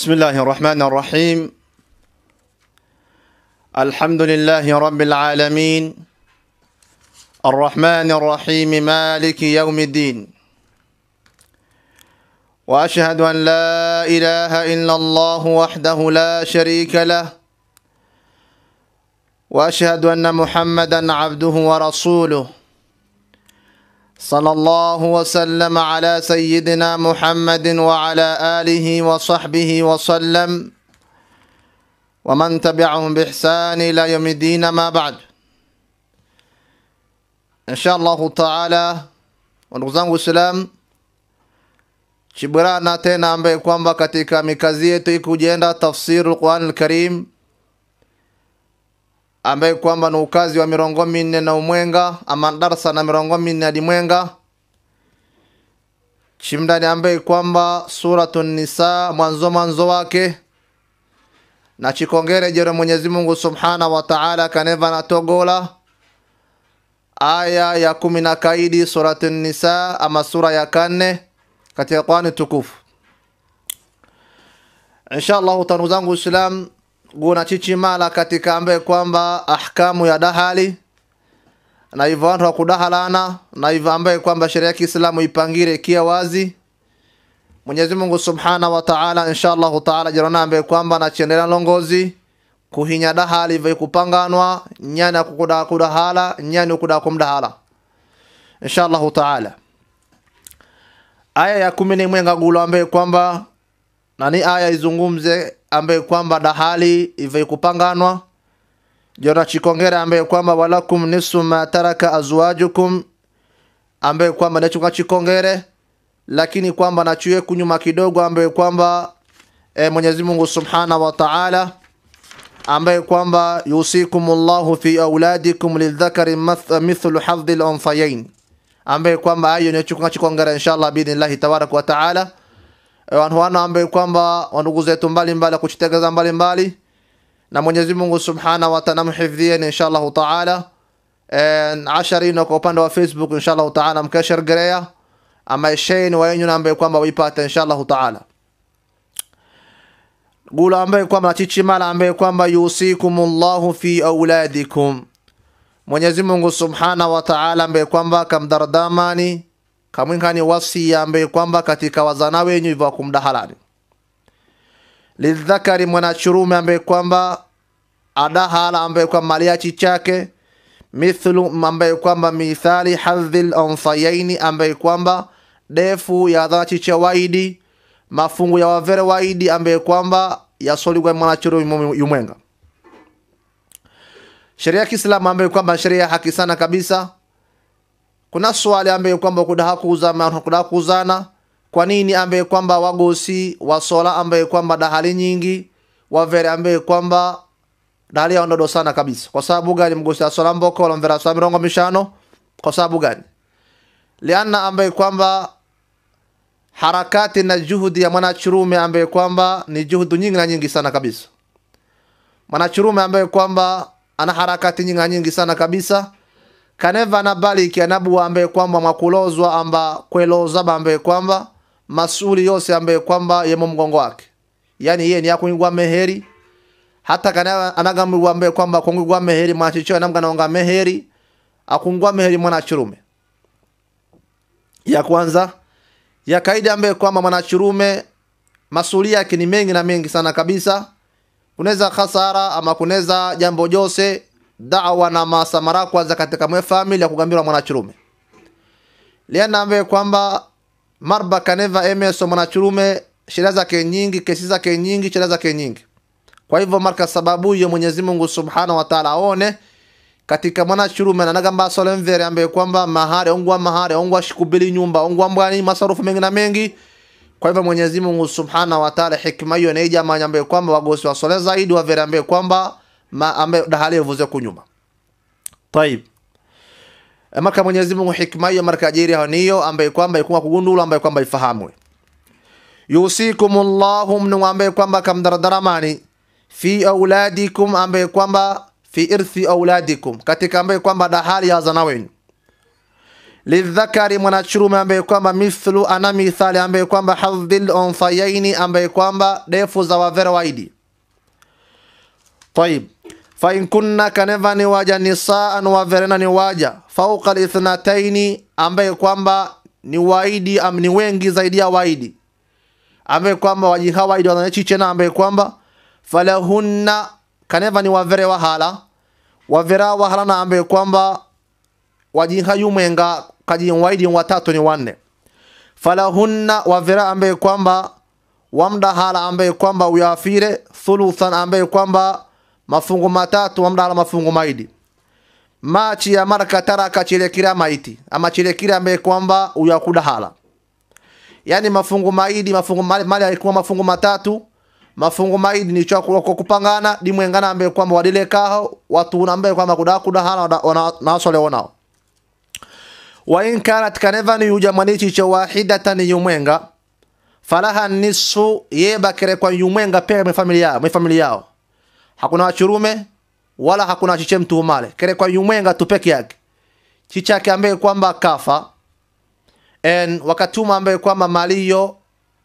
بسم الله الرحمن الرحيم الحمد لله رب العالمين الرحمن الرحيم مالك يوم الدين واشهد ان لا اله الا الله وحده لا شريك له واشهد ان محمدا عبده ورسوله صلى الله وسلم على سيدنا محمد وعلى آله وصحبه وسلم ومن تبعهم بإحسان إلى يوم الدين ما بعد إن شاء الله تعالى ونغزان وسلام شبرانا tena ambaye kwamba katika mikazi yetu تفسير القرآن الكريم ambaye kwamba ni ukazi wa mirongo minne na Umwenga ama darsa na mirongo minne hadi Mwenga Chimdani, ambaye kwamba suratu Nisa mwanzo mwanzo wake na chikongere jero Mwenyezi Mungu subhana wa taala kaneva na togola aya ya kumi na kaidi suratu Nisa ama sura ya kane katika Qur'ani tukufu. inshallah Allah, zangu Islam guna gunachichimala katika ambe kwamba ahkamu ya dahali na hivyo watu kudahalana na hivyo ambaye kwamba sheria ya Kiislamu ipangire kia wazi. Mwenyezi Mungu Subhana wa Ta'ala inshallah Allah Ta'ala jirana ambaye kwamba na chendela longozi kuhinya dahali vyo kupanganwa nyani kukuda kudahala nyani ukuda kumdahala inshallah Allah Ta'ala. Aya ya kumi ni mwenga gulu ambaye kwamba nani aya izungumze ambaye kwamba dahali ivyoikupanganwa jona chikongera ambaye kwamba walakum nisu ma taraka azwajukum ambaye kwamba nachuka chikongere lakini kwamba nachue kunyuma kidogo ambaye kwamba e, Mwenyezi Mungu Subhana wa Ta'ala ambaye kwamba yusikumullahu fi auladikum lidhakari mithlu hadhi al ambaye kwamba ayo nachuka chikongera inshallah biidhnillahi tabaraka wa ta'ala Watu eh, wanaambiwa kwamba wandugu zetu mbalimbali kuchitekeleza mbalimbali na Mwenyezi Mungu Subhanahu wa Ta'ala mhifadhie inshallah taala. Eh, 10 na kwa upande wa Facebook inshallah taala mkashergerea ama share wa yenu naambiwa kwamba waipate inshallah taala. Gula ambaye kwamba na chichi mala ambaye kwamba yusikumullahu fi auladikum. Mwenyezi Mungu Subhanahu wa Ta'ala ambaye kwamba kamdaradamani kamwinkani wasi yambe kwamba katika wazana wenyu hivyo kumdahalani lidhakari mwanachurume ambe kwamba adahala ambe kwa maliachi chake mithlu ambe kwamba mithali hadhil lonfayaini ambe kwamba defu ya chiche waidi mafungu ya wavere waidi ambe kwamba yasoligwa mwanachurume yumwenga sheria ya kiislamu kwamba sheria haki sana kabisa kuna swali ambaye kwamba kudahakuzama kuzana kwa nini ambaye kwamba wagosi wa sola ambaye kwamba dahali nyingi wa wavere ambaye kwamba dahali ya ndodo sana kabisa kwa sababu gani mgosi wa sola mboko walamvera sa mirongo mishano kwa sababu gani lianna ambaye kwamba harakati na juhudi ya mwanachurume ambaye kwamba ni juhudi nyingi na nyingi sana kabisa mwanachurume ambaye kwamba ana harakati nyingi na nyingi sana kabisa kaneva na nabaliki anabu ambaye kwamba mwakulozwa amba kwelozaba ambaye kwamba masuli yose ambaye kwamba yemo mgongo wake yani yeye ni akungwa meheri hata kana anagamurwa ambaye kwamba kungigwa meheri mwachicho anamga naonga meheri akungwa meheri mwana mwanachurume ya kwanza ya kaida ambaye kwamba mwana mwanachurume masuli yake ni mengi na mengi sana kabisa kuneza khasara ama kuneza jambo jose dawa na masamara kwanza katika mwe family ya kugambirwa mwanachurume lianambe kwamba marba kaneva emeso mwanachurume sheria zake nyingi kesi zake nyingi sheria zake nyingi kwa hivyo marka sababu hiyo Mwenyezi Mungu Subhanahu wa Ta'ala aone katika mwanachurume na nagamba sole solemvere ambaye kwamba mahari ongwa mahari ongwa shikubili nyumba ongwa mbwani masarufu mengi na mengi kwa hivyo Mwenyezi Mungu Subhanahu wa Ta'ala hikma hiyo neija manyambe kwamba wagosi wa sole zaidi wa wavere ambaye kwamba ma ambayo dhahale yovuze ku eh, marka Mwenyezi Mungu hikma hiyo marka ajiri haniyo ambaye kwamba ikuwa kugundula ambaye kwamba ifahamwe yusikumullahu mnungu ambaye kwamba kamdaradaramani fi auladikum ambaye kwamba fi irthi auladikum katika ambaye kwamba dahali ya wazana wenu lidhakari mwanachurume ambaye kwamba mithlu ana mithali ambaye kwamba hadhil onthayaini ambaye kwamba defu za wavera waidi طيب فإن kunna kaneva ni waja nisaan waverena ni waja fauka lithnataini, ambaye kwamba ni waidi am, ni wengi zaidi ya waidi, ambaye kwamba wajiha waidi wanachi chena, ambaye kwamba falahunna kaneva ni wavere wahala wavera wahala na ambaye kwamba wajiha yumwenga kaji waidi watatu ni wanne falahunna wavera ambaye kwamba wamdahala ambaye kwamba uyafire thuluthan ambaye kwamba mafungu matatu amdala mafungu maidi machi ya mara katara kachelekira maiti ama chelekira ambaye kwamba uyakuda hala yani mafungu maidi mafungu mali, mali alikuwa mafungu matatu mafungu maidi ni chakula kwa kupangana dimwengana ambaye kwamba wadile kaho watu na ambaye kwamba kuda kuda hala na wasole wanao wa in kanat kanevani manichi cha wahidatan yumwenga falaha nisu yebakere kwa yumwenga pia mefamilia yao hakuna wachurume wala hakuna chiche mtuhumale kere kwa yumwenga tu peke yake chicha yake ambaye kwamba kafa en wakatuma ambaye kwamba mali maliyo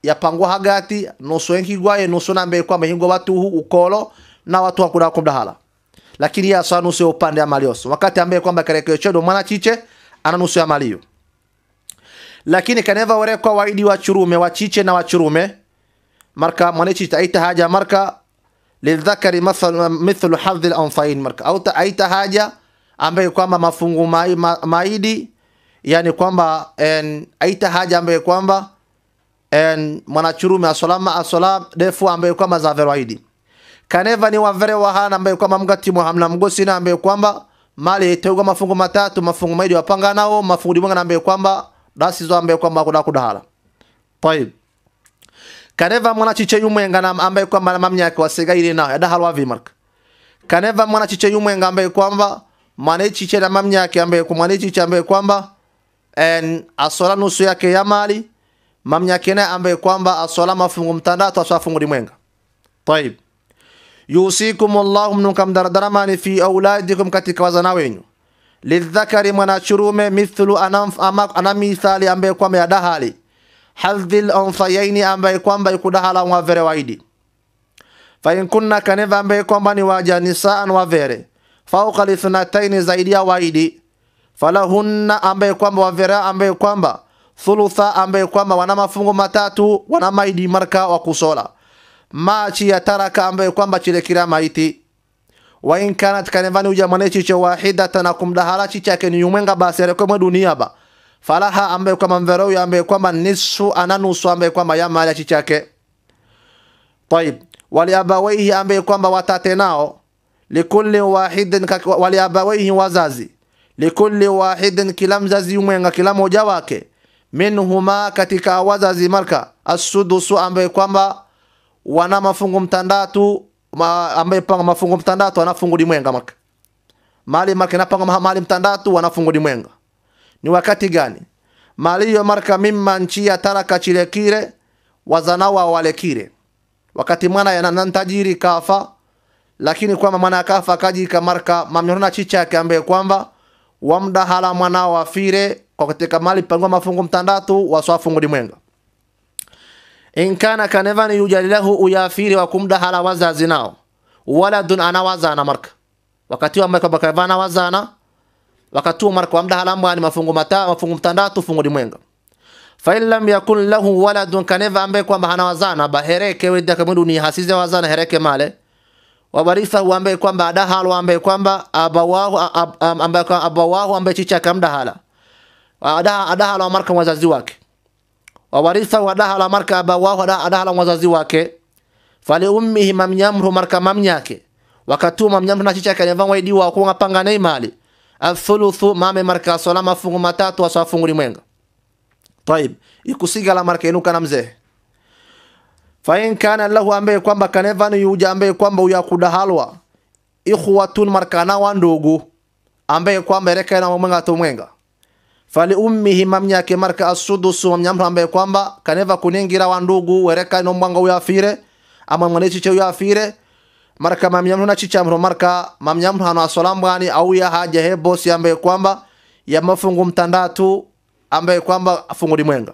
yapangwa hagati nusu enkigwaye nusu na ambaye kwamba hingo watuhu ukolo na watu hakuna kumdahala lakini ya sawa nusu ya upande ya yoso wakati ambaye kwamba kere kwa chodo mwana chiche ana nusu ya mali hiyo lakini kaneva wale kwa waidi wachurume wachiche na wachurume marka mwana chiche aita haja marka lidhakari mithlu hadhi lanfain marka au aita haja ambaye kwamba mafungu ma, ma, maidi yani kwamba en, aita haja ambaye kwamba en mwanachurume asolama asola defu ambaye kwamba zaverwaidi kaneva ni wavere wahana ambaye kwamba mgati muhamla mgosina ambaye kwamba mali iteuga mafungu matatu mafungu maidi wapanga nao mafungu dimwanga na ambaye kwamba rasi zo ambaye kwamba kudakudahala طيب kaneva mwana cice y'umwenga ambaye kwamba na mamya yake wasigaire naho yadaharwa vi marka kaneva mwana cice y'umwenga ambaye kwamba mwana chiche na mamya yake ambaye kwa mwana cice ambaye kwamba en asola nusu yake ya mali mamya yake naye ambaye kwamba asola mafungu mtandatu asafungu limwenga طيب yusikum allahum mnukam daradaramani fi auladikum katika wazana wenyu lidhakari mwana churume mithlu anamithali ambaye kwamba yadahali hadhil onthayaini ambaye kwamba ikudahala wavere waidi fa in kunna kaneva ambaye kwamba ni waja nisaan wavere fauka lithnataini zaidi ya waidi falahunna ambaye kwamba wavera ambaye kwamba thulutha ambaye kwamba wana mafungo matatu wana maidi marka wa kusola machi ya taraka ambaye kwamba chile kila maiti wa in kanat kanevani uja manechi che wahidatan akumdahala chichake ni yumenga basi arekwe mwe dunia ba falaha ambaye kwamba mverau ambaye kwamba nisfu ananusu ambaye kwamba ya mali ya chake tayib waliabawaihi ambaye kwamba watate nao likulli wahidin wali abawaihi wazazi likulli wahidin kila mzazi mwenga kila moja wake minhuma katika wazazi marka asudusu ambaye kwamba wana mafungu mtandatu ma, ambaye panga mafungu mtandatu anafungu dimwenga marka mali marka napanga mali mtandatu wanafungu dimwenga ni wakati gani? maliyo marka mimma nchia taraka chile kire wazanawa wale kire wakati mwana yanantajiri kafa lakini kwamba mwana kafa kaji ka marka mamnyorona chicha akiambia kwamba wamda hala mwana wa fire kwa kutika mali pangwa mafungu mtandatu waswafungu dimwenga inkana kanevani yujalilahu uyafiri wa kumda hala wazazi nao dun anawazana marka wakati wa mwana marka bakavana wazana wakatumara kwa mda halamwani mafungu mata mafungu mtandatu fungu limwenga fa in yakun lahu waladun kaneva ambe kwamba hana wazana bahereke wedi kamwe ni hasize wazana hereke male wabarithahu ambaye kwamba adahalo ambaye kwamba abawahu ambe kwa abawahu ambe chicha kamdahala adaha adahala marka wazazi wake wabarithahu adahala marka abawahu adahala wazazi wake fali ummihi mamnyamru marka mamnyake wakatuma mamnyamru na chicha kaneva waidi wa kuwa panga nei mali athuluthu mame marka swala mafungu matatu aswa fungu limwenga taib ikusiga la marka inuka na mzee fain kana lahu ambaye kwamba kanevani yuja ambaye kwamba uya uyakudahalwa ikhwatun marka na wandugu ambaye kwamba reka na mwenga tu mwenga fali ummihi mamnyake marka asudusu mamnyamra ambaye kwamba kaneva kuningira wandugu wereka ino mwanga uya afire ama mwanechiche uyafire marka mamyamru nachichamro marka mamyamru hano au ya haja he bosi ambaye kwamba ya mafungu mtandatu ambaye kwamba fungu limwenga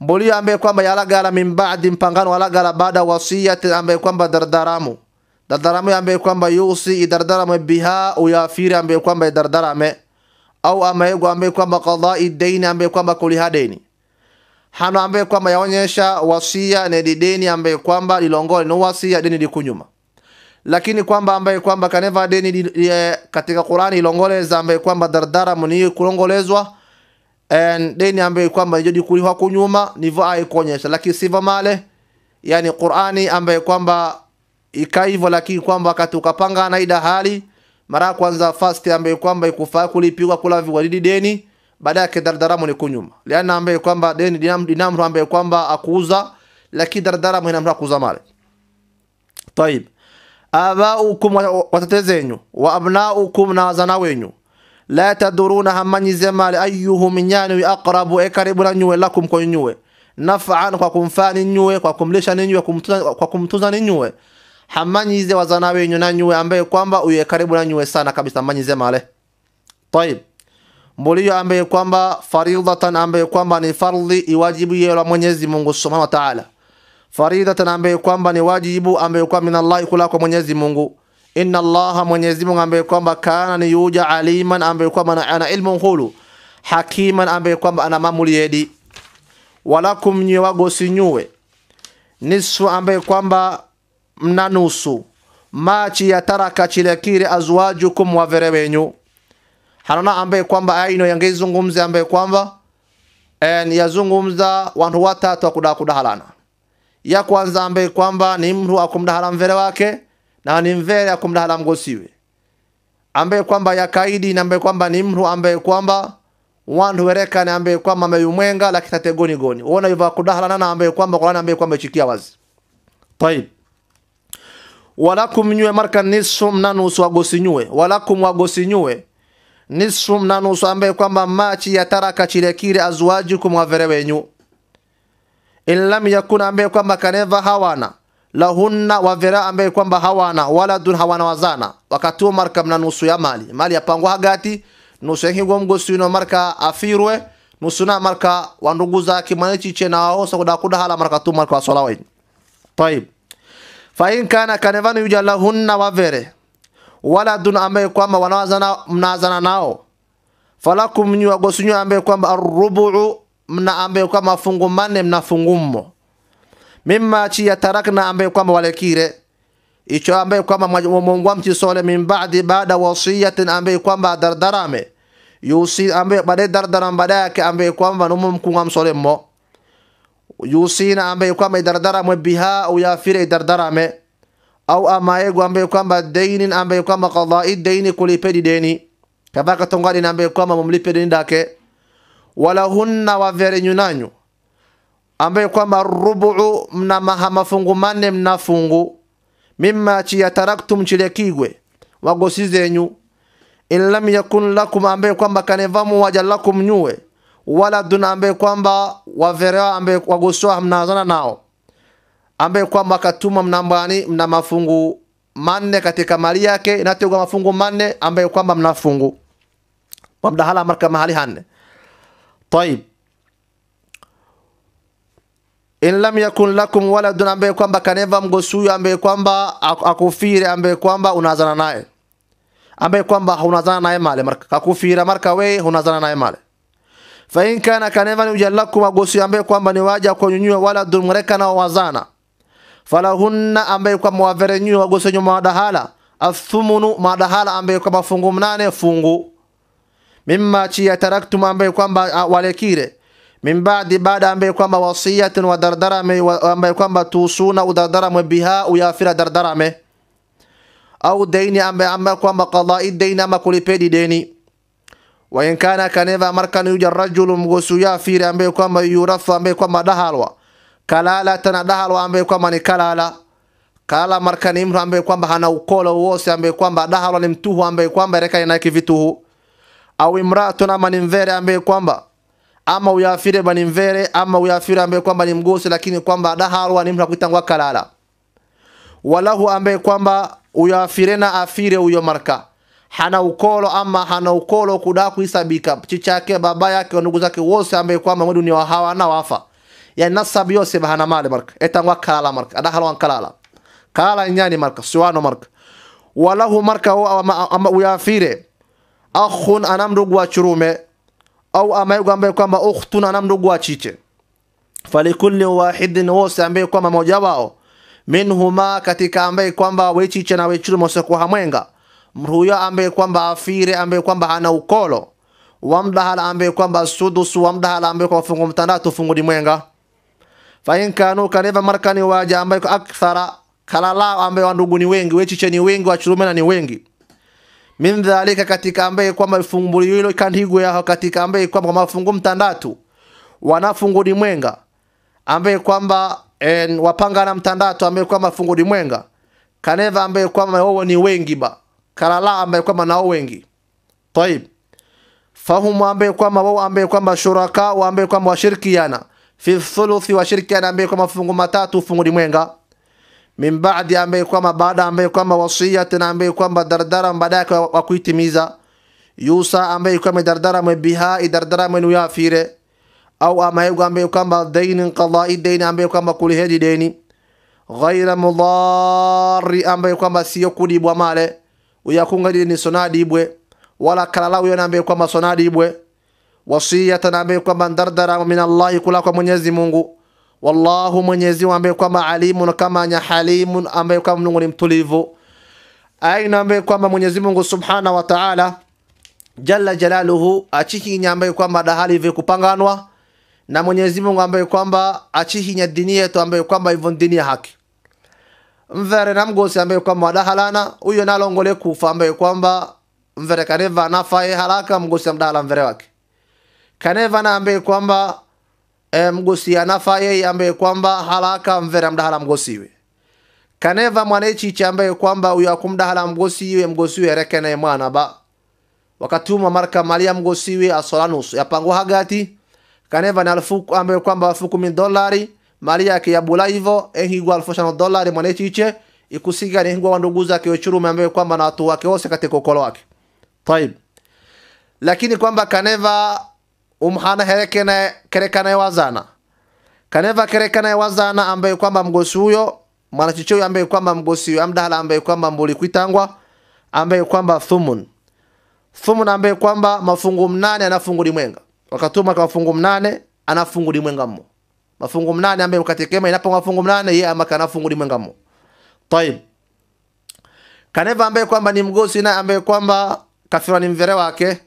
mbuli ambaye kwamba yalagala min mimbaadi mpangano walagala bada wasiyati ambaye kwamba dardaramu dardarame ambaye kwamba yusi idardarame biha uyafiri ambaye kwamba idardarame au amaego ambaye kwamba qadai daini ambaye kwamba kulihadeni hano ambaye kwamba yaonyesha wasia ni deni ambaye kwamba lilongoa ni wasia deni likunyuma lakini kwamba ambaye kwamba kaneva deni e, eh, katika Qur'ani ilongoleza ambaye kwamba dardara muni kulongolezwa and deni ambaye kwamba nijodi kuliwa kunyuma ni nivo aikonyesha lakini sivyo male yani Qur'ani ambaye kwamba ikaivo lakini kwamba wakati ukapanga na ida hali mara kwanza fast ambaye kwamba ikufaa kulipiwa kula viwadidi deni baadaye dardaramu ni kunyuma liana ambaye kwamba deni dinamru ambaye kwamba akuuza lakini dardaramu ina mtu akuuza mali tayib abaukum watate zenyu wa abnaukum na wazana wenyu la taduruna hamanyize mali ayuhum nyani aqrabu e karibu na nyuwe lakum kwa nyuwe nafaan kwa kumfani nyuwe kwa kumlisha ninyuwe kwa kumtunza ninyuwe hamanyize wazana wenyu na nyuwe ambaye kwamba uye karibu na nyuwe sana kabisa hamanyize male tayib mbolio ambaye kwamba faridatan ambaye kwamba ni fardhi iwajibu yeye la Mwenyezi Mungu Subhanahu wa Ta'ala, faridatan ambaye kwamba ni wajibu ambaye kwa min Allah kula kwa Mwenyezi Mungu. Inna Allah Mwenyezi Mungu ambaye kwamba kana ni yuja aliman ambaye kwamba ana ilmu hulu hakiman ambaye kwamba ana mamuli yedi walakum nywe wagosi nyuwe nisu ambaye kwamba mna nusu machi ya taraka chile kile azwajukum wa verewenyu hanana ambaye kwamba ayino eh, yangeizungumze ambaye kwamba en eh, yazungumza wantu watatu akuda kudahalana ya kwanza ambaye kwamba ni mtu akumdahala mvere wake na ni mvere akumdahala mgosiwe ambaye kwamba ya kaidi na ambaye kwamba ni mtu ambaye kwamba wantu werekane ambaye kwamba ameyumwenga lakini ategoni goni uona yuva kudahalana na ambaye kwamba Qur'an ambaye kwamba chikia wazi tayib walakum nyue marka nisu mnanusu agosinyue walakum agosinyue nisfu na nusu ambaye kwamba machi yataraka chile kile azwajukum kumwavere wenyu in lam yakuna ambaye kwamba kaneva hawana lahunna wavera ambaye kwamba hawana wala dun hawana wazana wakatuo marka mna nusu ya mali mali yapangwa hagati nusu yakingo mgosino marka afirwe nusu na marka wandugu zake mwanichiche na waosa hala marka tu marka wasolawaini taib fain kana kanevanu yuja lahunna wavere waladun ambaye kwamba wanawazana mnazana nao falakum nyu agosunyu ambaye kwamba arrubu mna ambaye kwamba fungu manne mna fungu mmo mimma chi yatarakna ambaye kwamba walekire icho ambaye kwamba mwamchi sole min baadi baada wasiyatin ambaye kwamba dardarame yusi ambaye baadaye dardaram baadaye yake ambaye kwamba numu mkunga msole mmo yusina ambaye kwamba dardarame biha uyafire dardarame au amaego ambaye kwamba dainin ambaye kwamba qadai daini kulipeni deni kabaka tongani ambaye kwamba mumlipe deni wala walahunna wa vere nyunanyu ambaye kwamba rubu mna maha mafungu manne mna fungu mimma chile kigwe wagosi zenyu in lam yakun lakum ambaye kwamba kanevamu waja lakum nyuwe dun ambaye kwamba vere ambaye wagosoa mnazana nao ambaye kwamba akatuma mnambani mna mafungu manne katika mali yake inategwa mafungu manne ambaye kwamba mna fungu wamdahala marka mahali hanne tayib in lam yakun lakum waladun ambaye kwamba kaneva mgosuyu ambaye kwamba akufire ambaye kwamba unazana naye ambaye kwamba hunazana naye male marka kakufira marka we hunazana naye male fa in kana kaneva ni ujalakum agosuyu ambaye kwamba ni waja kwa kunyunyua waladun na wazana falahunna ambaye kwa mwavere nyuyo wagosenyo madahala athumunu madahala ambaye kwa mafungu mnane fungu mimma chia taraktum ambaye kwamba walekire min ba'di baada ambaye kwamba wasiyatin wa dardarame ambaye kwamba tusuna udardarame biha uyafira dardara me au deni ambaye ambaye kwamba qada'i deni ama kulipedi deni wa in kana kaneva markan yuja rajulu mgosu yafire ambaye kwamba yurafa ambaye kwamba dahalwa kalala tena dahalo ambaye kwamba ni kalala. kala marka ni mtu ambaye kwamba hana ukolo wose ambaye kwamba dahalo ni mtuhu ambaye kwamba reka ina kivitu hu Au imratu na mani mvere ambaye kwamba ama uyafire bani mvere ama uyafire ambaye kwamba ni mgosi lakini kwamba dahalo ni mtu akuitangwa kalala. Walahu ambaye kwamba uyafire na afire huyo marka hana ukolo ama hana ukolo kudaku isabika chichake baba yake ndugu zake wose ambaye kwamba mwe dunia hawa na wafa yani nasab yose bahana maale marka etan waa kalaala marka adhahala waan kalaala kaala inyaani marka suwaano marka walahu marka ama uyaafire akhun anam mndugu wa churume au ama ambaye kwamba ukhtun anam mndugu wa chiche falikulli wahidin wose ambaye kwamba moja wao minhuma katika ambaye kwamba wechiche na wechurume kwa hamwenga mruya ambaye kwamba afire ambaye kwamba ana ukolo wamdahala ambaye kwamba sudusu wamdahala ambaye kwa fungu mtandatu fungu limwenga fa in kanu kareva marakani waja ambayo akthara kala lao ambayo wandugu ni wengi wechiche ni wengi wachurumena ni wengi min dhalika katika ambaye kwamba ifunguli hilo kandigwe yao katika ambaye kwamba kwa mafungu mtandatu wanafungu ni mwenga ambaye kwamba en, wapanga na mtandatu ambaye kwamba fungu ni mwenga kaneva ambaye kwamba wao ni wengi ba kalala ambaye kwamba nao wengi taib fahumu ambaye kwamba wao ambaye kwamba shuraka ambaye kwamba washirikiana wa fi thuluthi wa shirki, ambaye kwa mafungu matatu fungu limwenga min baadi, ambaye kwamba baada, ambaye kwamba wasiyatan, ambaye kwamba dardara baadaye wa kuitimiza Yusa, ambaye kwamba dardara mwebiha dardara ya fire au amaegu, ambaye kwamba daini qadai daini, ambaye kwamba kulihedi deni ghaira mudhari, ambaye kwamba sio kudibwa male uyakunga dini ibwe wala kalala uyona, ambaye kwamba ibwe wasiyatan ambaye kwamba ndardara min Allahi kula kwa Mwenyezi Mungu. Wallahu Mwenyezi Mungu ambaye kwamba alimun kama nya halimun ambaye kwamba Mungu ni mtulivu. Aina ambaye kwamba Mwenyezi Mungu Subhana wa Ta'ala jalla jalaluhu achihinya ambaye kwamba dahali vyo kupanganwa na Mwenyezi Mungu ambaye kwamba achihinya dini yetu ambaye kwamba hivyo dini ya haki mvere na mgosi ambaye kwamba dahalana huyo nalongole kufa ambaye kwamba mvere kareva nafae haraka mgosi amdahala mvere wake kaneva na ambaye kwamba e, mgosi anafa yeye ambaye kwamba halaka mvera mdahala mgosiwe kaneva cha ambaye kwamba uyo akumdahala mgosiwe mgosiwe rekene mwana ba wakatuma marka malia mgosiwe asolanus nusu yapangwa hagati kaneva na nalfuku ambaye kwamba wafuku min dolari malia yake yabula hivo ehigwa alfu shano dolari che ikusiga ni nehigwa wandugu zake churume ambaye kwamba na watu wake wose katika ukolo wake taib lakini kwamba kaneva umhana herekene kerekanaye wazana kaneva kerekanaye wazana ambaye kwamba mgosi huyo mwanachicho huyo ambaye kwamba mgosi huyo amdahala ambaye kwamba mbuli kuitangwa ambaye kwamba thumun thumun ambaye kwamba mafungu mnane anafungu limwenga wakatuma kwa mafungu mnane anafungu limwenga mmo mafungu mnane ambaye ukatekema inapo mafungu mnane yeye amaka anafungu limwenga mmo tayib kaneva ambaye kwamba ni mgosi na ambaye kwamba kafirwa ni mvere wake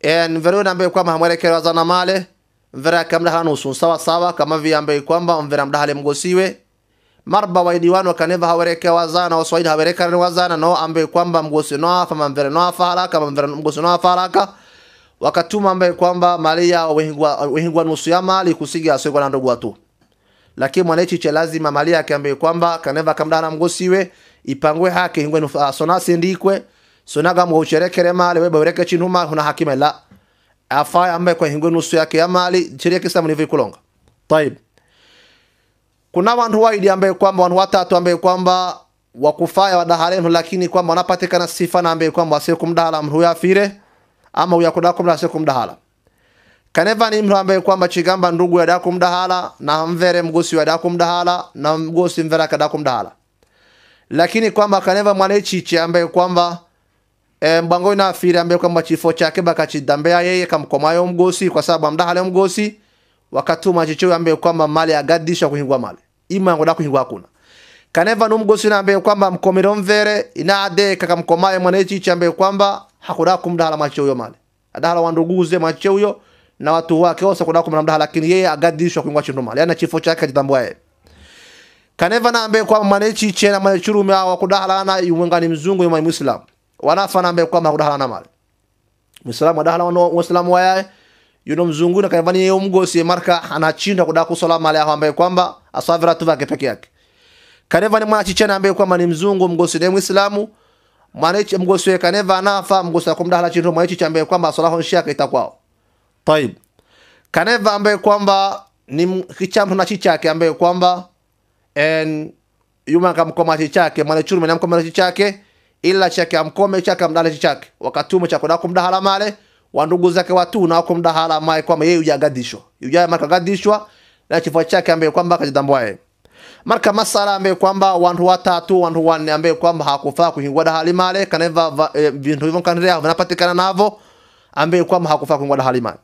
E, ni vero nambe kwamba mwerekeraza na male mvera kamla hanusu sawa sawa kama vi ambaye kwamba mvera mdahale mgosiwe marba wa diwani kaneva hawereke wazana waswahili hawereka ni wazana no ambaye kwamba mgosi no afa mamvera no afa haraka mamvera mgosi no afa haraka wakatuma ambaye kwamba malia wehingwa wehingwa nusu ya mali kusiga asiko na ndugu watu lakini mwanaichi cha lazima malia akiambaye kwamba kaneva kamdana mgosiwe ipangwe haki ingwe nusu ah, sonasi ndikwe sunna kama usherekere mali wewe bawereke chintu mali huna hakima la afaye ambaye kwa hingo nusu yake ya mali sheria kiislamu ni kulonga taib kuna watu waidi ambaye kwamba wanhu watatu ambaye kwamba wakufaya wadahalenu lakini kwamba wanapatikana sifa na ambaye kwamba asiyekumdahala mru ya afire ama uya sio asiyekumdahala kaneva ni mru ambaye kwamba chigamba ndugu ya yada kumdahala na mvere mgosi yada kumdahala na mgosi mvere akada kumdahala lakini kwamba kaneva mwanachichi ambaye kwamba e, mbango afiri ambaye kwamba chifo chake bakachidambea yeye kamkomayo mgosi kwa sababu amda hale mgosi wakatuma chicho ambaye kwamba mali agadisha kuhingwa mali ima ngoda kuhingwa kuna kaneva no mgosi na ambaye kwamba mkomero mvere inaade kakamkomayo mwanechi chicho ambaye kwamba hakuda hala macho huyo mali adala wanduguze macho huyo na watu wake wose kuda hala lakini yeye agadisha kuhingwa chindo mali yani chifo chake ajidambua yeye kaneva na ambe kwamba mwanechi chena mwanechuru mwa kudahala na yumwengani mzungu yumwa muislamu wanafanambe kwama kudahala na mali muislamu adahala wano muislamu wayaye yuno mzungu mzunguni kanavani yeye umgosi marka anachinda kuda kusala male yao ambaye kwamba asavira tu vake peke yake kaneva ni mwana chichena ambaye kwamba ni mzungu mgosi ni muislamu ichi mgosi we kaneva anafa mgosi akumdahala chindo ichi ambaye kwamba asalaho nshaka itakwao taib kaneva ambaye kwamba ni kichamu na chichake ambaye kwamba en yuma kamkoma chichake mwana churu churume namkoma chichake ila chake amkome chake amdale chake wakatume chako na kumdahala male wa ndugu zake watu na kumdahala mai kwa yeye ujagadishwa ujaye marka gadishwa na chifo chake ambaye kwamba akajitambua yeye marka masala ambaye kwamba wantu watatu wantu wanne ambaye kwamba hakufaa kuingwa dahali male kaneva e, vintu hivyo kanrea vinapatikana navo ambaye kwamba hakufaa kuingwa dahali male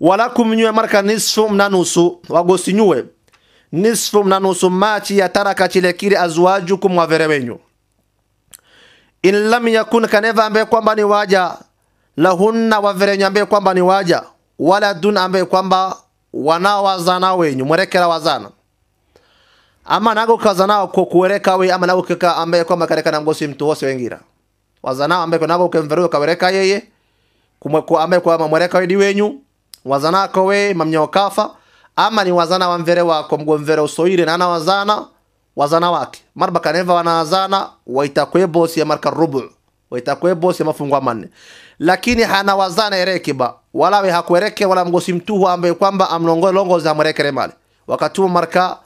wala kumnyue marka nisfu na nusu wagosi nyue nisfu na nusu machi ya taraka chile kile azuaju kumwa verewenyu in lam yakun kaneva ambaye kwamba ni waja lahunna waverenyu ambaye kwamba ni waja wala dun ambaye kwamba wanawazana wenyu mwerekera wazana ama nago kazana ko kuwereka we ama nago kika ambaye kwamba kareka na ngosi mtu wose wengira wazana ambaye kwamba kemveru kawereka yeye kumwe kwa ambaye kwamba mwereka we di wenyu wazana ko we mamnyokafa ama ni wazana wa mvere wako mgomvere usoire na ana wazana wazana wake marba kaneva wanazana waitakwe bosi ya marka rubu waitakwe bosi ya mafungwa manne lakini hana wazana ereke ba wala we hakwereke wala mgosi mtuhu ambaye kwamba amlongoe za mareke mali wakatuma marka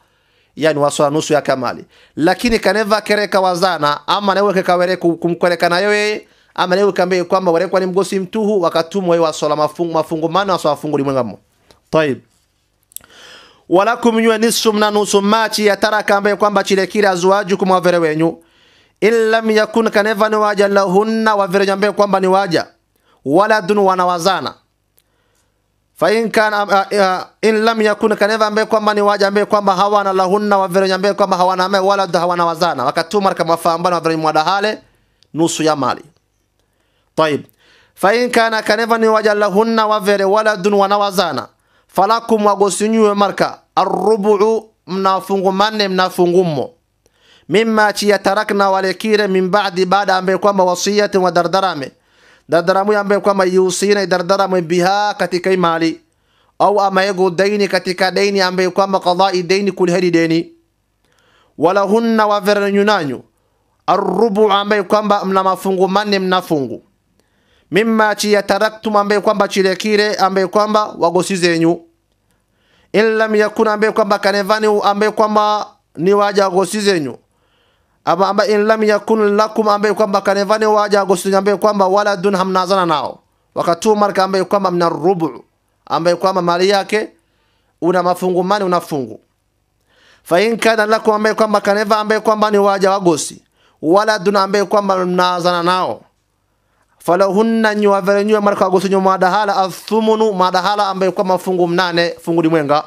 yani wasoa nusu ya kamali lakini kaneva kereka wazana ama nawe kawereke kumkwereka na yeye ama leo kambe kwamba wale kwa ni mgosi mtuhu wakatumwa wasola mafungu mafungu mana wasoa fungu limwenga mo طيب walakum nywe nisu mna nusu machi ya taraka ambaye kwamba chile kile azuajukum wavere wenyu in lam yakun kaneva ni waja lahunna wavere nyambe kwamba ni waja wala waladun wanawazana fa in kana uh, uh, in lam yakun kaneva ambaye kwamba ni waja ambaye kwamba hawana lahunna wavere nyambe kwamba hawana ambaye walad hawana wazana wakatuma kama fambana wavere mwadahale nusu ya mali kaneva طيب فإن كان كنفا وجل لهن وفر ولد wazana falakum wagosi nyuwe marka arrubu mnafungu manne mnafungu mmo mimma chiyatarakna wale kire min baadi baada ambaye kwamba wasiyati wa dardarame dardaramu ambaye kwamba yusina dardaramu biha katika mali au ama yego daini katika daini ambaye kwamba qadai daini kulihadi deni hunna wa nyunanyu arrubu ambaye kwamba mna mafungu manne mnafungu mimma chiyataraktum ambaye kwamba chile kire ambaye kwamba wagosi zenyu illam yakuna, ambaye kwamba kanevani, ambaye kwamba ni waja wajagosi zenyu ama amba ila lam yakun lakum, ambaye kwamba kanevani waja wajagosi zenyu, ambaye kwamba waladun, hamnazana nao wakati huu marka, ambaye kwamba mna rubu, ambaye kwamba mali yake una mafungu mani una fungu fa in kana lakum, ambaye kwamba kaneva, ambaye kwamba ni wajagosi, waladun, ambaye kwamba mnazana nao falahunna nyiwavere nyiwe marka agosonyo madahala athumunu madahala ambaye kwamba fungu mnane fungu limwenga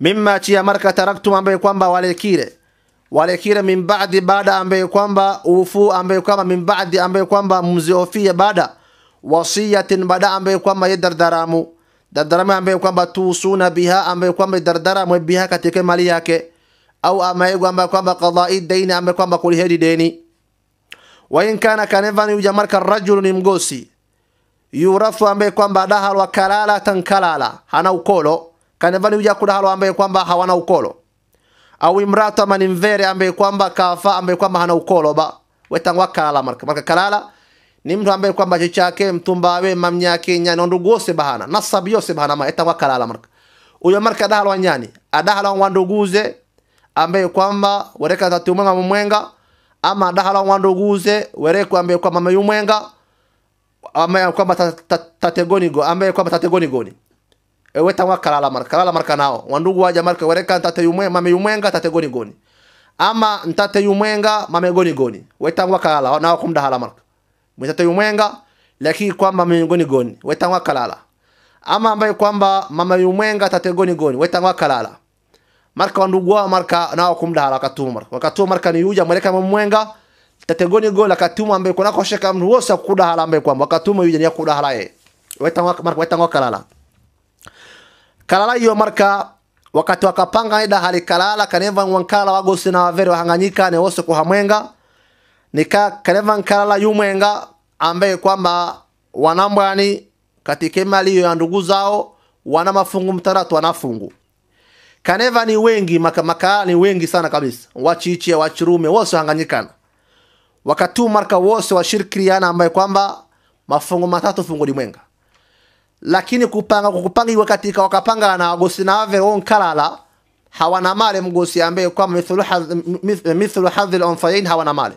mima chia marka taraktum ambaye kwamba walekire walekire min baadhi baada ambaye kwamba ufu ambaye kwamba min baadhi ambaye kwamba mziofie baada wasiyatin baada ambaye kwamba yedardaramu dardaramu ambaye kwamba tusuna biha ambaye kwamba dardaramu biha katika mali yake au amaigo ambaye kwamba qada'i daini ambaye kwamba kulihedi deni wa in kana kaneva ni uja marka rajulu ni mgosi yurathu ambaye kwamba dahalwa kalala tankalala hana ukolo kaneva ni uja kudahalwa ambaye kwamba hawana ukolo au imratu ama ni mvere ambaye kwamba kafa ambaye kwamba hana ukolo ba wetangwa kalala marka marka kalala ni mtu ambaye kwamba chichake mtumbawe mamnyake nyani ndugu wose bahana nasab yose bahana ma etangwa kalala marka uyo marka dahalwa nyani adahalwa wanduguze ambaye kwamba wareka tatumanga mumwenga ama ndahala wanduguze were kwambe kwa mama yumwenga ama ambaye kwamba tategonigoni ambaye kwamba tategonigoni ewe tanga kalala mar kalala marka nao wandugu waja mar were kan tate yumwe mama yumwenga tategonigoni ama ntate yumwenga mama goni goni we tanga kalala nao kumdahala marka mtate yumwenga lakini kwamba goni we tanga kalala ama ambaye kwamba mama yumwenga tategonigoni tanga kalala marka ndugua marka nao kumdaha wakatuma wakatuma marka ni yuja mweleka mwenga tategoni la akatuma ambe kuna koshe kama wosa kudahala ambaye kwamba wakatuma yuja ni ya kudahala yeye ye marka wetangwa kalala kalala yu marka wakati wakapanga ni hali kalala kaneva wankala wagosi na wavere wahanganyika ni wosa kuha mwenga nika kaneva kalala yumwenga ambaye kwamba wanambwani katikema liyo ya ndugu zao wana mafungu mtaratu wanafungu Kaneva ni wengi maka, maka ni wengi sana kabisa, wachiichia wachirume wose hanganyikana marka wose washirikiriana, ambaye kwamba mafungo matatu fungo limwenga, lakini kupanga kukupanga iwe katika wakapanga na wagosi na wave on kalala hawana male mgosi ambaye kwamba mithlu hadhi al hawana male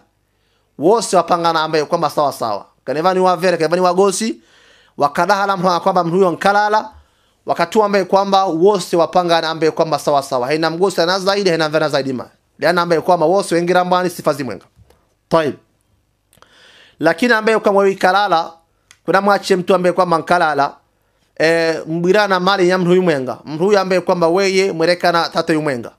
wose wapangana ambaye kwamba sawa sawa, kaneva ni wavere kaneva ni wagosi wakadahala kwamba mhuyo nkalala wakati ambaye kwamba wose wapangana ambaye kwamba sawa sawa haina mgosi ana zaidi haina vena zaidi ma liana yaani ambaye kwamba wose wengira mbani sifa zimwenga tayib lakini ambaye kwamba wikalala kuna mwache mtu ambaye kwamba nkalala e, eh, mbirana mali ya mtu yumwenga mtu ambaye kwamba weye na tata yumwenga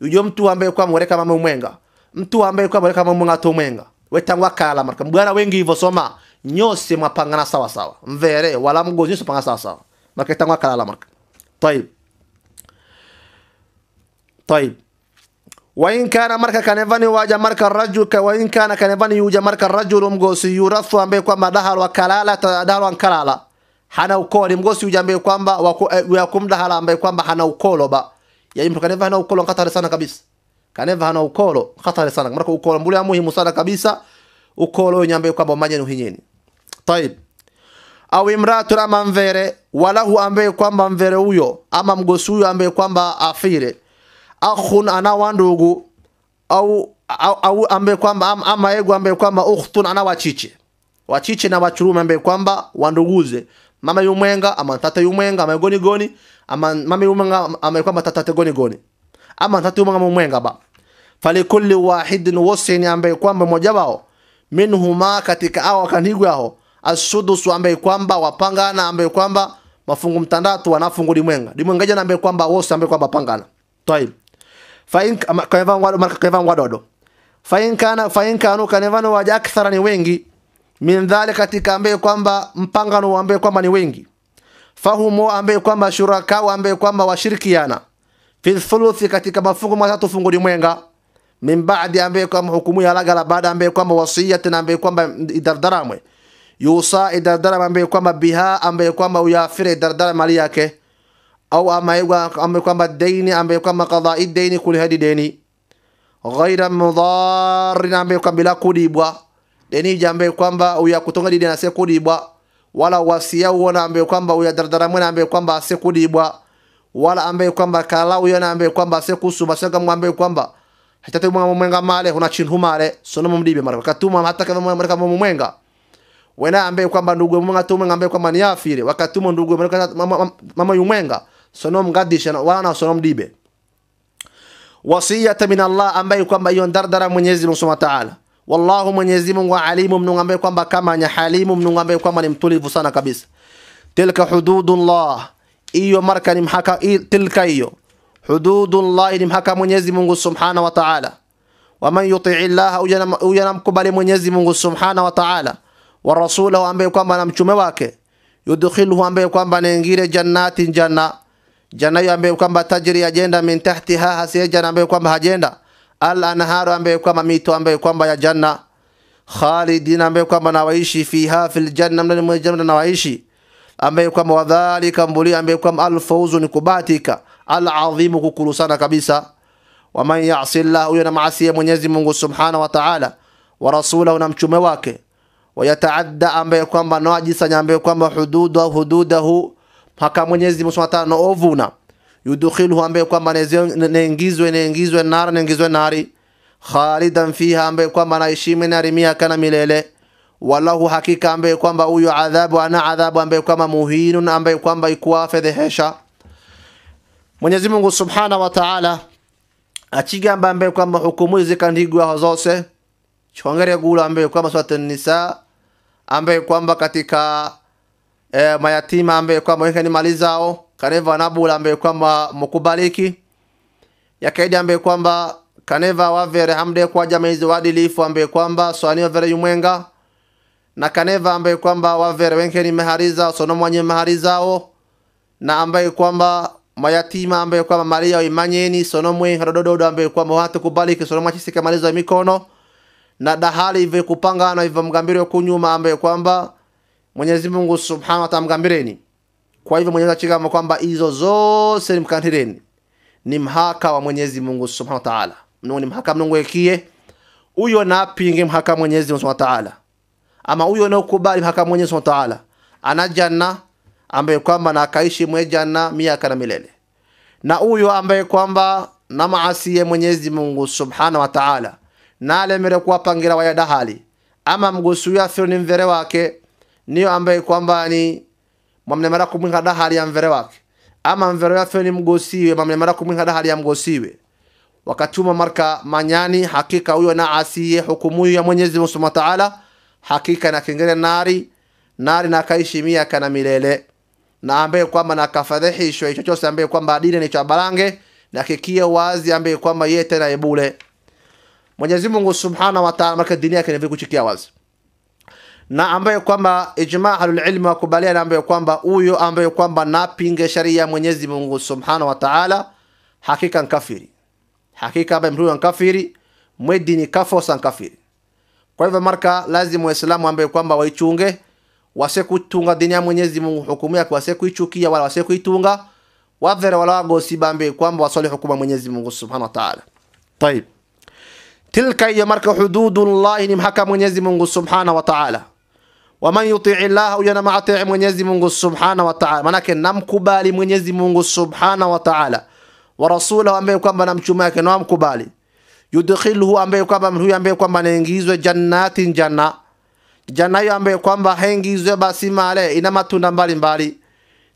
ujo mtu ambaye kwamba mwereka mama yumwenga mtu ambaye kwamba mwereka mama mwenga to mwenga wetangwa kala marka mbwana wengi hivyo soma nyose mwapangana sawa sawa mvere wala mgozi nyose pangana sawa sawa markaytan waa kalaala marka ayib ayib wain kaana marka kanevani waja marka rajulka wain kaana kanevani yuja marka rajulu mgosi yurathu ambaye kwamba dhahalwa kalala dhahalwan kalala hana ukoo ni mgosi yuja ambaye kwamba wakumdahala eh, ambaye kwamba hana ba yani kaneva hana ukolo sana kabisa kaneva hana ukolo sana marka ukolo mbuli muhimu sana kabisa ukolo wenye ambaye kwamba umanye nuhinyeni tayib au imratun ama mvere walahu, ambaye kwamba mvere huyo ama mgosi huyo ambaye kwamba afire, akhun anawa ndugu au au au ambaye kwamba am, ama ego ambaye kwamba ukhtun ana wachiche wachiche na wachurume ambaye kwamba wanduguze, mama yumwenga ama tata yumwenga ama goni goni ama mama yumwenga ama kwamba tata goni goni ama tata yumwenga mwenga ba falikulli wahidin wasin ambaye kwamba mmoja wao minhuma katika awa kanigwaho ashudusu ambaye kwamba wapangana ambaye kwamba mafungu mtandatu wanafungu limwenga limwenga jana ambaye kwamba wose ambaye kwamba pangana tayib fain kaneva ngwado marka kaneva ngwadodo fain kana fain kanu kanevano waja akthara ni wengi min dhalika katika ambaye kwamba mpangano ambaye kwamba ni wengi fahumu ambaye kwamba shuraka ambaye kwamba washirikiana fi thuluthi katika mafungu matatu fungu limwenga min baadi ambaye kwamba hukumu ya lagala baada ambaye kwamba na ambaye kwamba idardaramwe yusa idardaram ambaye kwamba biha ambaye kwamba uyafire idardara mali yake au ambaye kwamba daini ambaye kwamba qadai daini hadi deni ghaira mudharin ambaye kwamba bila kudibwa deni jambe kwamba uyakutonga didi na sekudibwa wala wasia uona ambaye kwamba uyadardara mwana ambaye kwamba sekudibwa wala ambaye kwamba kala uyona ambaye kwamba sekusuba sega mwambaye kwamba hatatu mwenga male huna chinhu male sono mumdibe mara katuma hata kama mwenga wena ambaye kwamba ndugu mwenga tumwe ambaye kwamba ni afire wakatumo ndugu mama, mama yumwenga mgadisha gadisha wana sonom mdibe wasiyata min Allah ambaye kwamba hiyo dardara Mwenyezi Mungu Subhanahu wa Ta'ala wallahu Mwenyezi Mungu alimu mnungu ambaye kwamba kama nya halimu mnungu ambaye kwamba ni mtulivu sana kabisa tilka hududullah hiyo marka ni mhaka tilka hiyo hududullah ni mhaka Mwenyezi Mungu Subhanahu wa Ta'ala waman yuti Allah uyanamkubali Mwenyezi Mungu Subhanahu wa Ta'ala wa rasulahu, ambaye kwamba na mtume wake, yudkhiluhu, ambaye kwamba naingie jannatin janna janna hiyo ambaye kwamba tajri ajenda min tahtiha hasiyajana, ambaye kwamba hajenda al anharu, ambaye kwamba mito ambaye kwamba ya janna khalidin ambaye kwamba nawaishi fiha fil janna, mndani mwa janna nawaishi, ambaye kwamba wadhalika mbuli, ambaye kwamba al fawzu ni kubatika, al adhimu sana kabisa. wa man yasi llah, huyo na maasi ya Mwenyezi Mungu subhanahu wa ta'ala, wa rasulahu, na mtume wake wayataadda ambaye kwamba no ajisanya ambaye kwamba hududa hududahu haka Mwenyezi Mungu Subhanahu wa ovuna yudkhiluhu ambaye kwamba naingizwe naingizwe nara naingizwe nari khalidan fiha ambaye kwamba naishi minari miaka na milele walahu hakika ambaye kwamba huyo adhabu ana adhabu ambaye kwamba muhinu na ambaye kwamba ikuwa fedhehesha Mwenyezi Mungu Subhanahu wa Ta'ala achiga ambaye kwamba hukumu hizi zikandhigwa zose chongere gula ambaye kwamba swatun nisaa ambaye kwamba katika e, mayatima ambaye kwamba weke ni mali zao Kaneva Nabula ambaye kwamba mkubaliki yakaidi ambaye kwamba Kaneva wavere hamde kwa jamaizi wadilifu ambaye kwamba swanio vere yumwenga na Kaneva ambaye kwamba wavere wenke ni mehariza sonomwanye mehari zao na ambaye kwamba mayatima ambaye kwamba maria imanyeni sono sonomwe hadododo ambaye kwamba hatukubaliki sonomwa chisika malizo ya mikono na dahali ivyo kupangana ivyo mgambire kunyuma ambaye kwamba Mwenyezi Mungu Subhanahu wa Ta'ala mgambireni kwa hivyo Mwenyezi achigama kwamba hizo zose nimkanireni ni mhaka wa Mwenyezi Mungu Subhanahu wa Ta'ala mnungu ni mhaka mnungu ekie huyo napinge mhaka Mwenyezi Mungu Subhanahu wa Ta'ala ama huyo ukubali mhaka Mwenyezi Mungu Subhanahu wa Ta'ala ana janna ambaye kwamba na akaishi mwe janna miaka na milele na huyo ambaye kwamba na maasi Mwenyezi Mungu Subhanahu wa Ta'ala nalemere kuwapangira waya dahali ama mgusuya athiro ni mvere wake niyo ambaye kwamba ni mwamnemara kumwinga dahali ya mvere wake ama mvere ya athiro ni mgosiwe mwamnemara kumwinga dahali ya mgosiwe wakatuma marka manyani hakika huyo na asiye hukumu ya Mwenyezi Mungu Subhanahu Ta'ala hakika na kingere nari nari na kaishi kaishimia kana milele na ambaye kwamba nakafadhihishwa hicho chose ambaye kwamba adili ni cha barange na kikia wazi ambaye kwamba yeye tena ebule Mwenyezi Mungu Subhanahu wa Ta'ala katika dini yake kuchikia wazi na ambayo kwamba ijma alulilmi wakubaliana ambayo kwamba huyo ambayo kwamba napinge sharia ya Mwenyezi Mungu Subhanahu wa Ta'ala hakika nkafiri, hakika ambaye mtu nkafiri mwedini kafosa nkafiri. Kwa hivyo marka lazima Waislamu ambaye kwamba waichunge wasekutunga dini ya Mwenyezi Mungu, hukumu yake wasekuichukia wala wasekuitunga wadhere wala bambe kwamba wasali hukumu ya Mwenyezi Mungu Subhanahu wa Ta'ala. Tayib. Tilka hiyo marka hududullahi ni mhaka Mwenyezi Mungu Subhana wa Ta'ala. Wa man yutii llaha, huyo anamtii Mwenyezi Mungu Subhana wa Ta'ala, manake namkubali Mwenyezi Mungu Subhana wa Ta'ala wa rasulahu, ambaye kwamba na mchuma yake na yudkhilhu, ambaye kwamba huyo ambaye kwamba anaingizwe jannatin, janna janna hiyo ambaye kwamba haingizwe basi male ina matunda mbalimbali,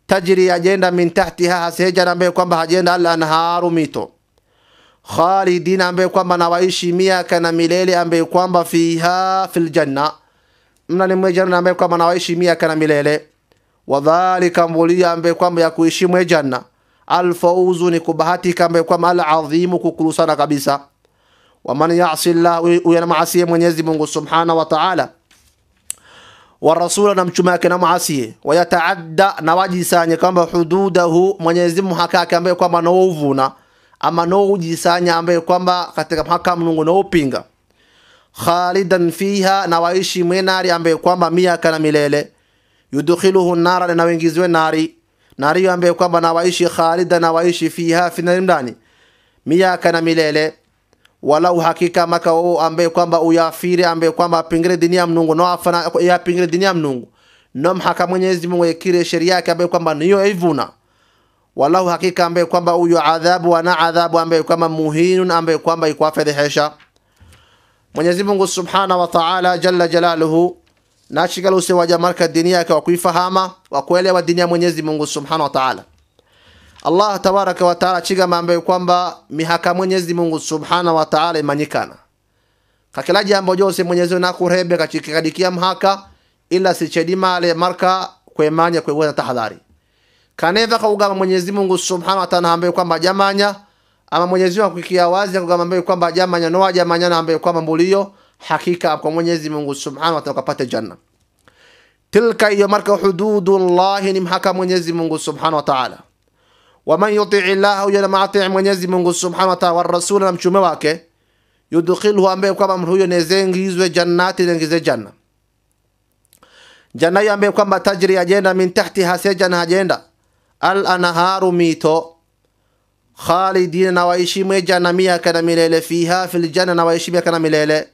tajri ajenda min tahtiha, hasejana ambaye kwamba hajenda al mito khalidina ambaye kwamba nawaishi miaka na milele, ambaye kwamba fiha fil janna, mna ni mwejanna ambaye kwamba nawaishi miaka na milele. Wadhalika mbulia, ambaye kwamba ya kuishi mwe janna Alfauzu ni kubahatika, ambaye kwamba aladhimu, kukurusana kabisa. Waman yasi llah, huyo namaasie Mwenyezi Mungu subhanahu wa taala wa rasula na mtume wake na maasi, wayataadda na wajisanye kwamba hududahu, Mwenyezi Mungu hakake ambaye kwamba anaovuna ama no hujisanya ambaye kwamba katika mahakama Mungu naupinga khalidan fiha, na waishi mwenari ambaye kwamba miaka na milele yudkhiluhu nara, na wengiziwe nari nari ambaye kwamba na waishi khalida na waishi fiha finari ndani miaka na milele walau hakika maka wao ambaye kwamba uyafiri ambaye kwamba apingire dini ya Mungu no afana yapingire dini ya Mungu no mhaka Mwenyezi Mungu yakire sheria yake ambaye kwamba niyo ivuna Wallahu, hakika ambaye kwamba huyo adhabu ana adhabu ambaye kwamba muhinun, ambaye kwamba ikwafedhehesha. Mwenyezi Mungu subhanahu wa ta'ala jalla jalaluhu na nashikala waja marka dini yake wa kuifahama wa kuelewa dini ya Mwenyezi Mungu subhanahu wa ta'ala. Allah tabaraka wa ta'ala chigamba ambaye kwamba mihaka Mwenyezi Mungu subhanahu wa ta'ala imanyikana kakila jambo jose Mwenyezi Mungu nakurebe kachikadikia mhaka ila sichedima ale marka kwemanya kwegweza tahadhari kaneva kaugama Mwenyezi Mungu subhanahu wa ta'ala ambaye kwamba jamanya ama Mwenyezi Mungu akuikia wazi akugamba ambaye kwamba jamanya no jamanya na ambaye kwamba mbulio hakika kwa Mwenyezi Mungu subhanahu wa kapate janna tilka hiyo marka hududu hududullahi ni mhaka Mwenyezi Mungu subhanahu wa ta'ala waman yutii llaha huyo namaatii Mwenyezi Mungu subhanahu wa ta'ala wa rasula na mchume wake yudkhilhu ambaye kwamba mtu huyo nezengizwe jannati nengize janna janna hiyo ambaye kwamba tajri ajenda min tahti hasejana ajenda al anharu mito khalidina na waishi mweja miaka na milele fiha filjana na waishi miaka na milele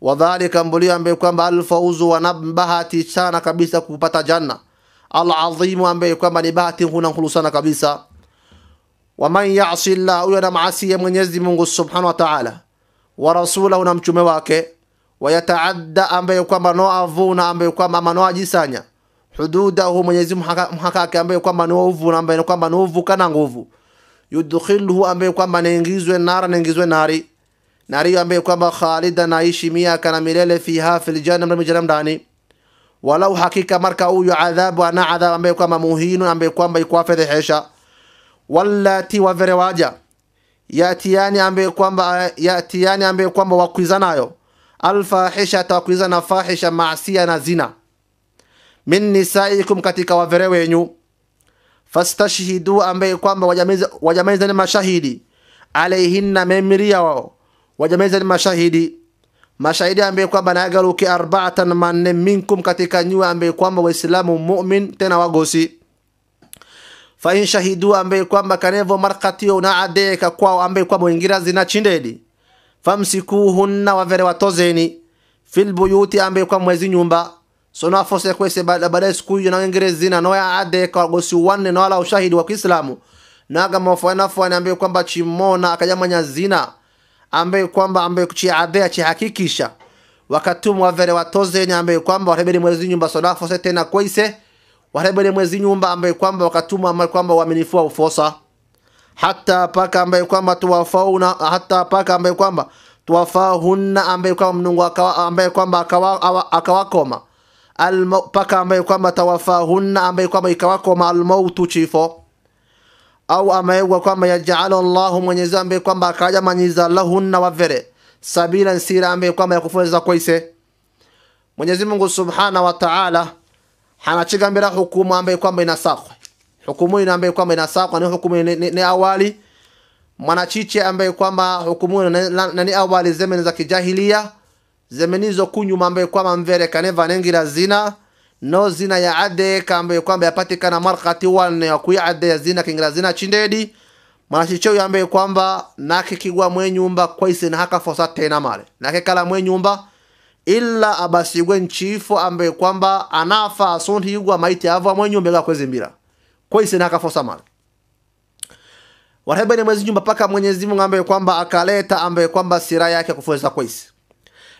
wadhalika mbulio ambaye kwamba alfauzu wanabahati sana kabisa kupata janna aladhimu ambaye kwamba ni bahati huna nkulu sana kabisa waman yasi llah huyo anamaasia mwenyezi mungu subhanahu wa taala wa rasulahu na mchume wake wayataadda ambaye kwamba no avuna ambaye kwamba manoajisanya hududahu, Mwenyezi mhaka yake ambaye kwamba ni uvu na ambaye kwamba ni uvu kana nguvu, yudkhilhu, ambaye kwamba naingizwe nara, naingizwe nari nari, ambaye kwamba khalida, naishi miaka na milele, fiha fil jannah, mjana ndani. Walau hakika marka huyo adhabu, ana adhabu ambaye kwamba muhinu, ambaye kwamba ikwafedhehesha. Wallati, wavere waja yatiani, ambaye kwamba yatiani, ambaye kwamba wakwizanayo alfahishata, wakwizana fahisha, maasia na zina min nisaikum, katika wavere wenyu. Fastashhidu, ambaye kwamba wajamezani mashahidi. Alaihinna, memiriya wao wajamezani mashahidi mashahidi ambaye kwamba nagaruki arbaatan manne minkum, katika nyua ambaye kwamba waislamu mumin tena wagosi fain shahidu ambaye kwamba kanevo markatio na adeka kwao ambaye kwamba wingira zina chindedi famsikuhunna wavere watozeni fil buyuti ambaye kwamba mwezi nyumba so nafose kwese baadaye siku hiyo na wengerezina noyaade kagosi wanne na wala ushahidi wa kiislamu naga mafanafuani ambaye kwamba chimona akajamanya zina ambaye kwamba ambaye ade chiadea hakikisha wakatumu wavere watoze wa ambaye kwamba warebere mwezi nyumba so sonafose tena kwese warebere mwezi nyumba ambaye kwamba wakatumu ambaye kwamba waminifua ufosa hata paka ambaye kwamba tuwafauna hata paka ambaye kwamba tuwafahunna ambaye kwamba mnungu akawa ambaye kwamba akawa akawakoma mpaka ambaye kwamba tawafahunna ambaye kwamba ikawakoma almautu chifo au amaegwa kwamba yajaala llahu Mwenyezi ambaye kwamba akaja manyiza lahunna wavere sabila nsira ambaye kwamba yakufueza kwaise Mwenyezi Mungu Subhana wa Ta'ala hanachiga mbira hukumu ambaye kwamba inasakwa hukumu ina ambaye kwamba inasakwa ni hukumu ni, awali mwanachiche ambaye kwamba hukumu ni awali zemeni za kijahilia zemenizo kunyuma ambayo kwamba mverekane vanengira zina no zina ya ade adeka ambayo kwamba yapatikana markati wanne kuya ade ya zina kingira zina chindedi mwanashicho mwanashicheyo ambaye kwamba nake kigwa mwe nyumba isi na haka fosa tena male nake kala mwe nyumba ila abasigwe nchifo ambaye kwamba anafa asunti yugwa maiti avwa mwe nyumba ga kwezi mbira isi na haka fosa male warahebeni mwezi nyumba paka Mwenyezi Mungu ambaye kwamba akaleta ambaye kwamba sira yake kufuweza kwa isi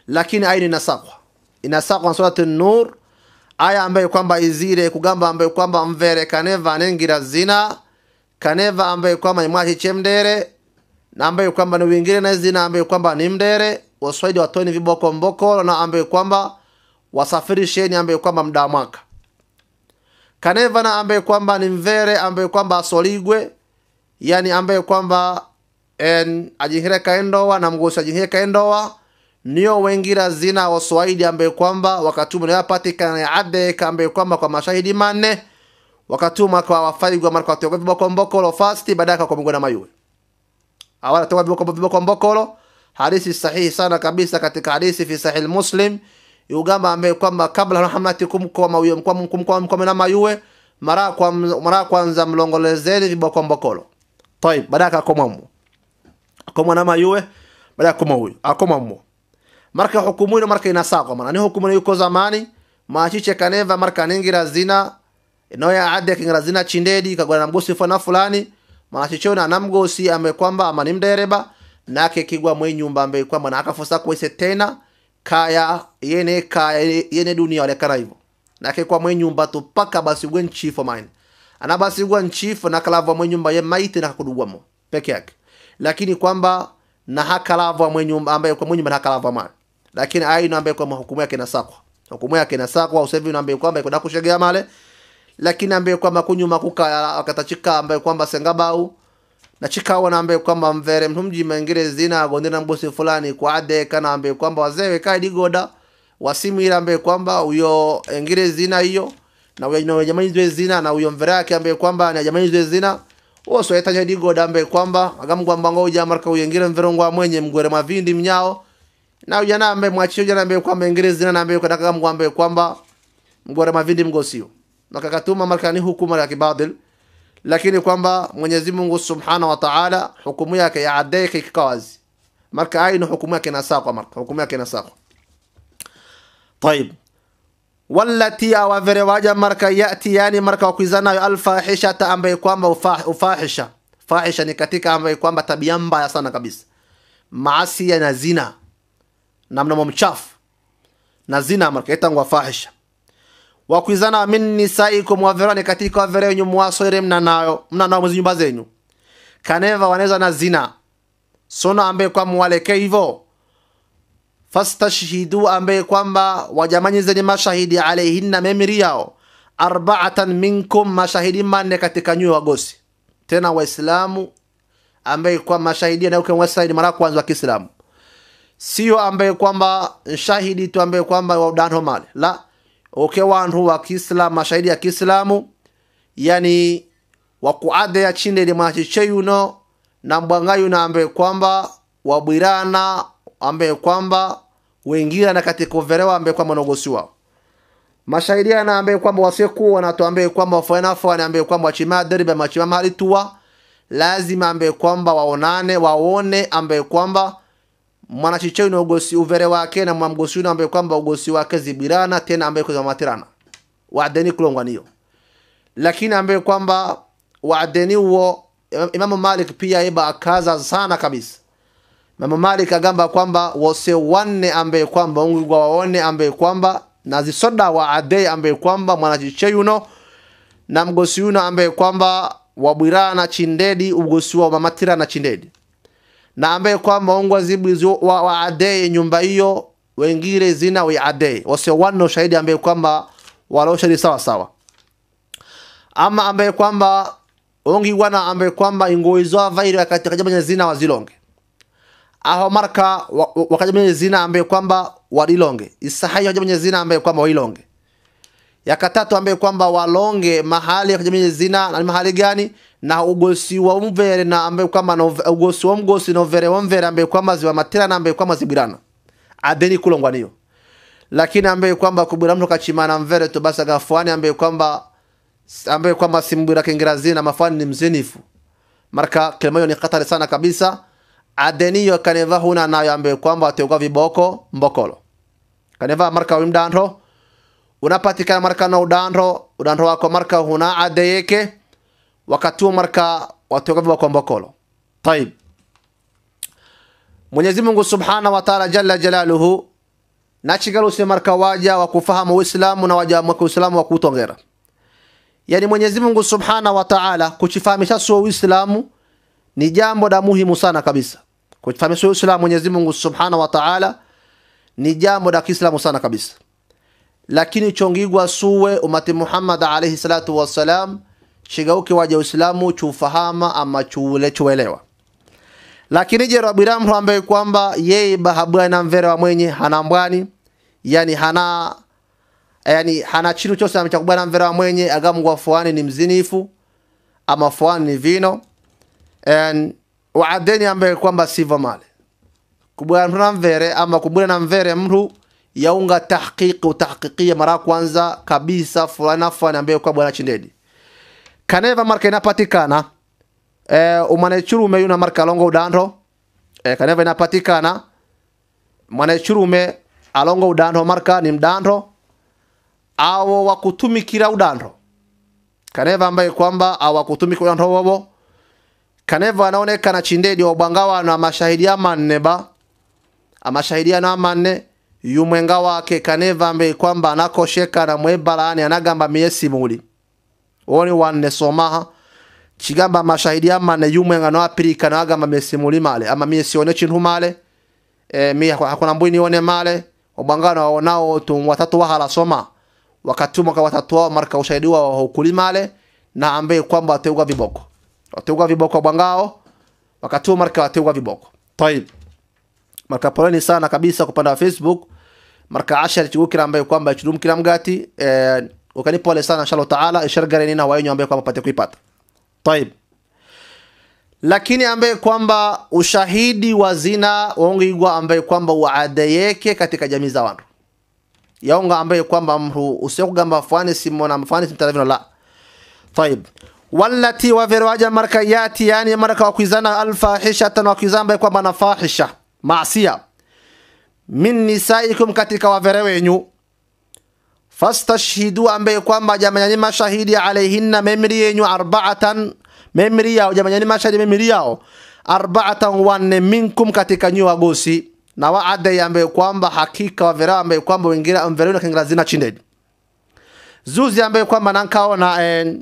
lakini aya inasakwa inasakwa surati nur aya ambayo kwamba izire kugamba ambayo kwamba mvere kaneva anengira zina kaneva ambayo kwamba ni mwachi chemdere na ambayo kwamba ni wingire na zina ambayo kwamba ni mdere waswahili watoni viboko mboko na ambayo kwamba wasafirisheni ambayo kwamba mda mwaka kaneva na ambayo kwamba ni mvere ambayo kwamba asoligwe yani ambayo kwamba en ajihire kaendoa na mgosi ajihire kaendowa niyo wengira zina waswahili ambaye kwamba wakatuma ya adeka ambaye kwamba kwa mashahidi manne wakatuma kwa wafaigwa mara kwa toka viboko mbokolo fasti badaka kwa mgona mayuwe awala toka viboko viboko mbokolo hadithi sahihi sana kabisa katika hadithi fi sahih muslim yugamba ambaye kwamba kabla rahmatikum kwa mawiyo kwa mkumkoa na mayuwe mara kwa mara kwanza mlongolezeni viboko mbokolo طيب badaka kwa mwamu kwa mwana mayuwe badaka kwa huyu akoma mwamu markay hukumuyno marka inasaqoman ani hukumuna yuko zamani machiche kaneva marka ningira zina inoya ade kingira zina chindedi kagwana na mgosi fana fulani machicho na namgosi ame kwamba ni mdereba nake kigwa mwe nyumba ambe kwa na akafosa kwese tena kaya yene kaya yene dunia wale karaivo nake kwa mwe nyumba tu paka basi gwen chiefo mine ana basi gwen chiefo na kalava mwe nyumba ye maiti na mo peke yake lakini kwamba na hakalavwa mwe nyumba ambaye kwa mwe nyumba na hakalavwa mali lakini ayi naambia kwa hukumu yake inasakwa, hukumu yake inasakwa. Au sasa naambia kwamba ikoda kushegea male, lakini naambia kwamba kunyuma kuka akatachika ambaye kwamba sengabau na chika chikawa naambia kwamba mvere mtumji mengire zina na mbosi fulani kwa ade kana ambaye kwamba wazewe kai digoda wasimu ile ambaye kwamba uyo engire zina hiyo na uyo jamani zwe zina na uyo mvere yake ambaye kwamba na jamani zwe zina uwo soyetaja digoda ambaye kwamba mbango uja marka uyengire mvere ngwa mwenye mgwere mavindi mnyao na ujana ambaye mwachio ujana ambaye kwamba ingerezi na ambaye kwa dakika mgwambe kwamba mgwara mavindi mgosio kakatuma marekani hukuma ya kibadil lakini kwamba Mwenyezi Mungu Subhanahu wa Ta'ala hukumu yake ya adaika kikawazi marka ainu hukumu yake nasaqwa marka hukumu yake nasaqwa walati wallati awavere waja marka yati yani marka wakuizanayo alfahishata ambaye kwamba ufahisha fahisha ni katika ambaye kwamba tabia mbaya sana kabisa maasi ya na zina na mnomo mchafu na zina markaitangwa fahisha wakwizana min nisaikum waverani katika wavere wenyu mwasoire mnanayo mnanao mwezi nyumba zenyu kaneva waneza na zina sono ambe kwa mwaleke hivyo fastashhidu ambaye kwamba wajamanyizeni mashahidi alaihinna memiri yao arbaatan minkum mashahidi manne katika nyue wagosi tena waislamu ambe kwa mashahidi anayeuke wasaidi mara kwanza wa kiislamu sio ambaye kwamba shahidi tu ambaye kwamba waudanho male la uke wanhu wa kiislamu mashahidi ya kiislamu yani wakuada ya chinde ili yuno na mbwangayuno ambaye kwamba wabwirana ambaye kwamba na katika uverewa ambaye kwamba nogosi wao mashahidi ana ambaye kwamba wasikuwa na tu ambaye kwamba wafanafani ambaye kwamba wachima derbe machima mahali tuwa lazima ambaye kwamba waonane waone ambaye kwamba mwanachicheu ni ugosi uvere wake na mwamgosi mwamgosuni ambaye kwamba ugosi wake zibirana tena ambaye kwa matirana wadeni kulongwa niyo lakini ambaye kwamba wadeni uo Imam malik pia iba akaza sana kabisa Imam malik agamba kwamba wose wanne ambaye kwamba ungu kwa waone ambaye kwamba na zisoda wa waadei ambaye kwamba mwanachicheyuno na mgosi yuno ambaye kwamba wabirana chindedi ugosi wa mamatirana chindedi na ambaye kwamba wa waadee nyumba hiyo wengine zina wiadee wasio wanne shahidi ambaye kwamba walaushahidi sawa sawa ama ambaye kwamba ongi wana ambaye kwamba ingoizwa vairi akatikajamanya zina wazilonge aho marka wakajamanya zina ambaye kwamba walilonge isahayi wakajamanya zina ambaye kwamba wailonge ya katatu ambaye kwamba walonge mahali ya kujamilia zina na mahali gani na ugosi wa mvere na ambaye kwamba na ugosi wa mgosi na mvere wa mvere ambaye kwamba ziwa matera na ambaye kwamba zibirana adeni kulongwa niyo lakini ambaye kwamba kubira mtu kachimana mvere tu basa gafuani ambaye kwamba ambaye kwamba simbira kingira zina mafani ni mzinifu marka kelima ni katari sana kabisa adeniyo kaneva huna nayo ambaye kwamba ategwa viboko mbokolo kaneva marka wimdanro unapatikana marka na udhandro udhandro wako marka huna ade yake wakati huu marka wako wa kombokolo tayib Mwenyezi Mungu Subhanahu wa Ta'ala jalla jalaluhu na chigalo si marka waja wa kufahamu Uislamu na waja wa Uislamu wa kutongera yani Mwenyezi Mungu Subhanahu wa Ta'ala kuchifahamisha sio Uislamu ni jambo la muhimu sana kabisa kuchifahamisha sio Uislamu Mwenyezi Mungu Subhanahu wa Ta'ala ni jambo la Kiislamu sana kabisa lakini chongigwa suwe umati Muhammad alayhi salatu wassalam chigauke waja Uislamu chufahama ama chule chuelewa. Lakini je rabiramu ambaye kwamba yeye bahabu na mvera wa mwenye hana mbwani yani hana yani hana chiru chose na mvera wa mwenye agamu kwa fuani ni mzinifu ama fuani ni vino and waadeni ambaye kwamba siva male na mvere ama kubwa na mvere mtu yaunga tahqiqi utahqiqia mara ya kwanza kabisa fulani afani ambaye kwa bwana chindedi kaneva marka inapatikana e, eh, umanechurume yuna marka longo udando e, eh, kaneva inapatikana manechurume alongo udando marka ni mdando awo wakutumikira udando kaneva ambaye kwamba awakutumika udando wobo kaneva anaonekana chindedi wabwangawana amashahidiama nne ba amashahidiano amanne yumwenga wake kaneva mbe kwamba anakosheka na mwebalani anagamba miyesi muli oni wanne somaha chigamba mashahidi amane yumwenga no apirika na agamba miyesi muli male ama miyesi one chintu male e, mi hakuna mbwini one male obangano waonao tu watatu wahala soma wakatuma kwa watatu wao marka ushahidi wao hukuli male na ambe kwamba ateuga viboko ateuga viboko bwangao wakatuma marka ateuga viboko tayib marka poleni sana kabisa kupanda Facebook marka ashar ugu kila ambaye kwamba churum kiram gati eh, ukalipo pole sana inshallah taala ishar ishargare nina wayo ambaye kwamba pate kuipata طيب lakini ambaye kwamba ushahidi wa zina waongeigwa ambaye kwamba waadeyeke katika jamii za wantu yaonga ambaye kwamba mru usiokugamba fwani simona mfani simtaravino la طيب wallati waverwaja marka yati yani marka wakuizana alfahishatan wakuizana ambaye kwamba nafahisha maasiya min nisaikum, katika wavere wenyu. Fastashhidu, ambaye kwamba jamanyani mashahidi alaihinna, memri yenyu arbaatan, memri yao jamanyani mashahidi memri yao arbaatan, wanne minkum, katika nyi wagosi na waadai, ambaye kwamba hakika wavere ambaye kwamba wengine mvere na kingila zina chindeni zuzi, ambaye kwamba nankaona eh,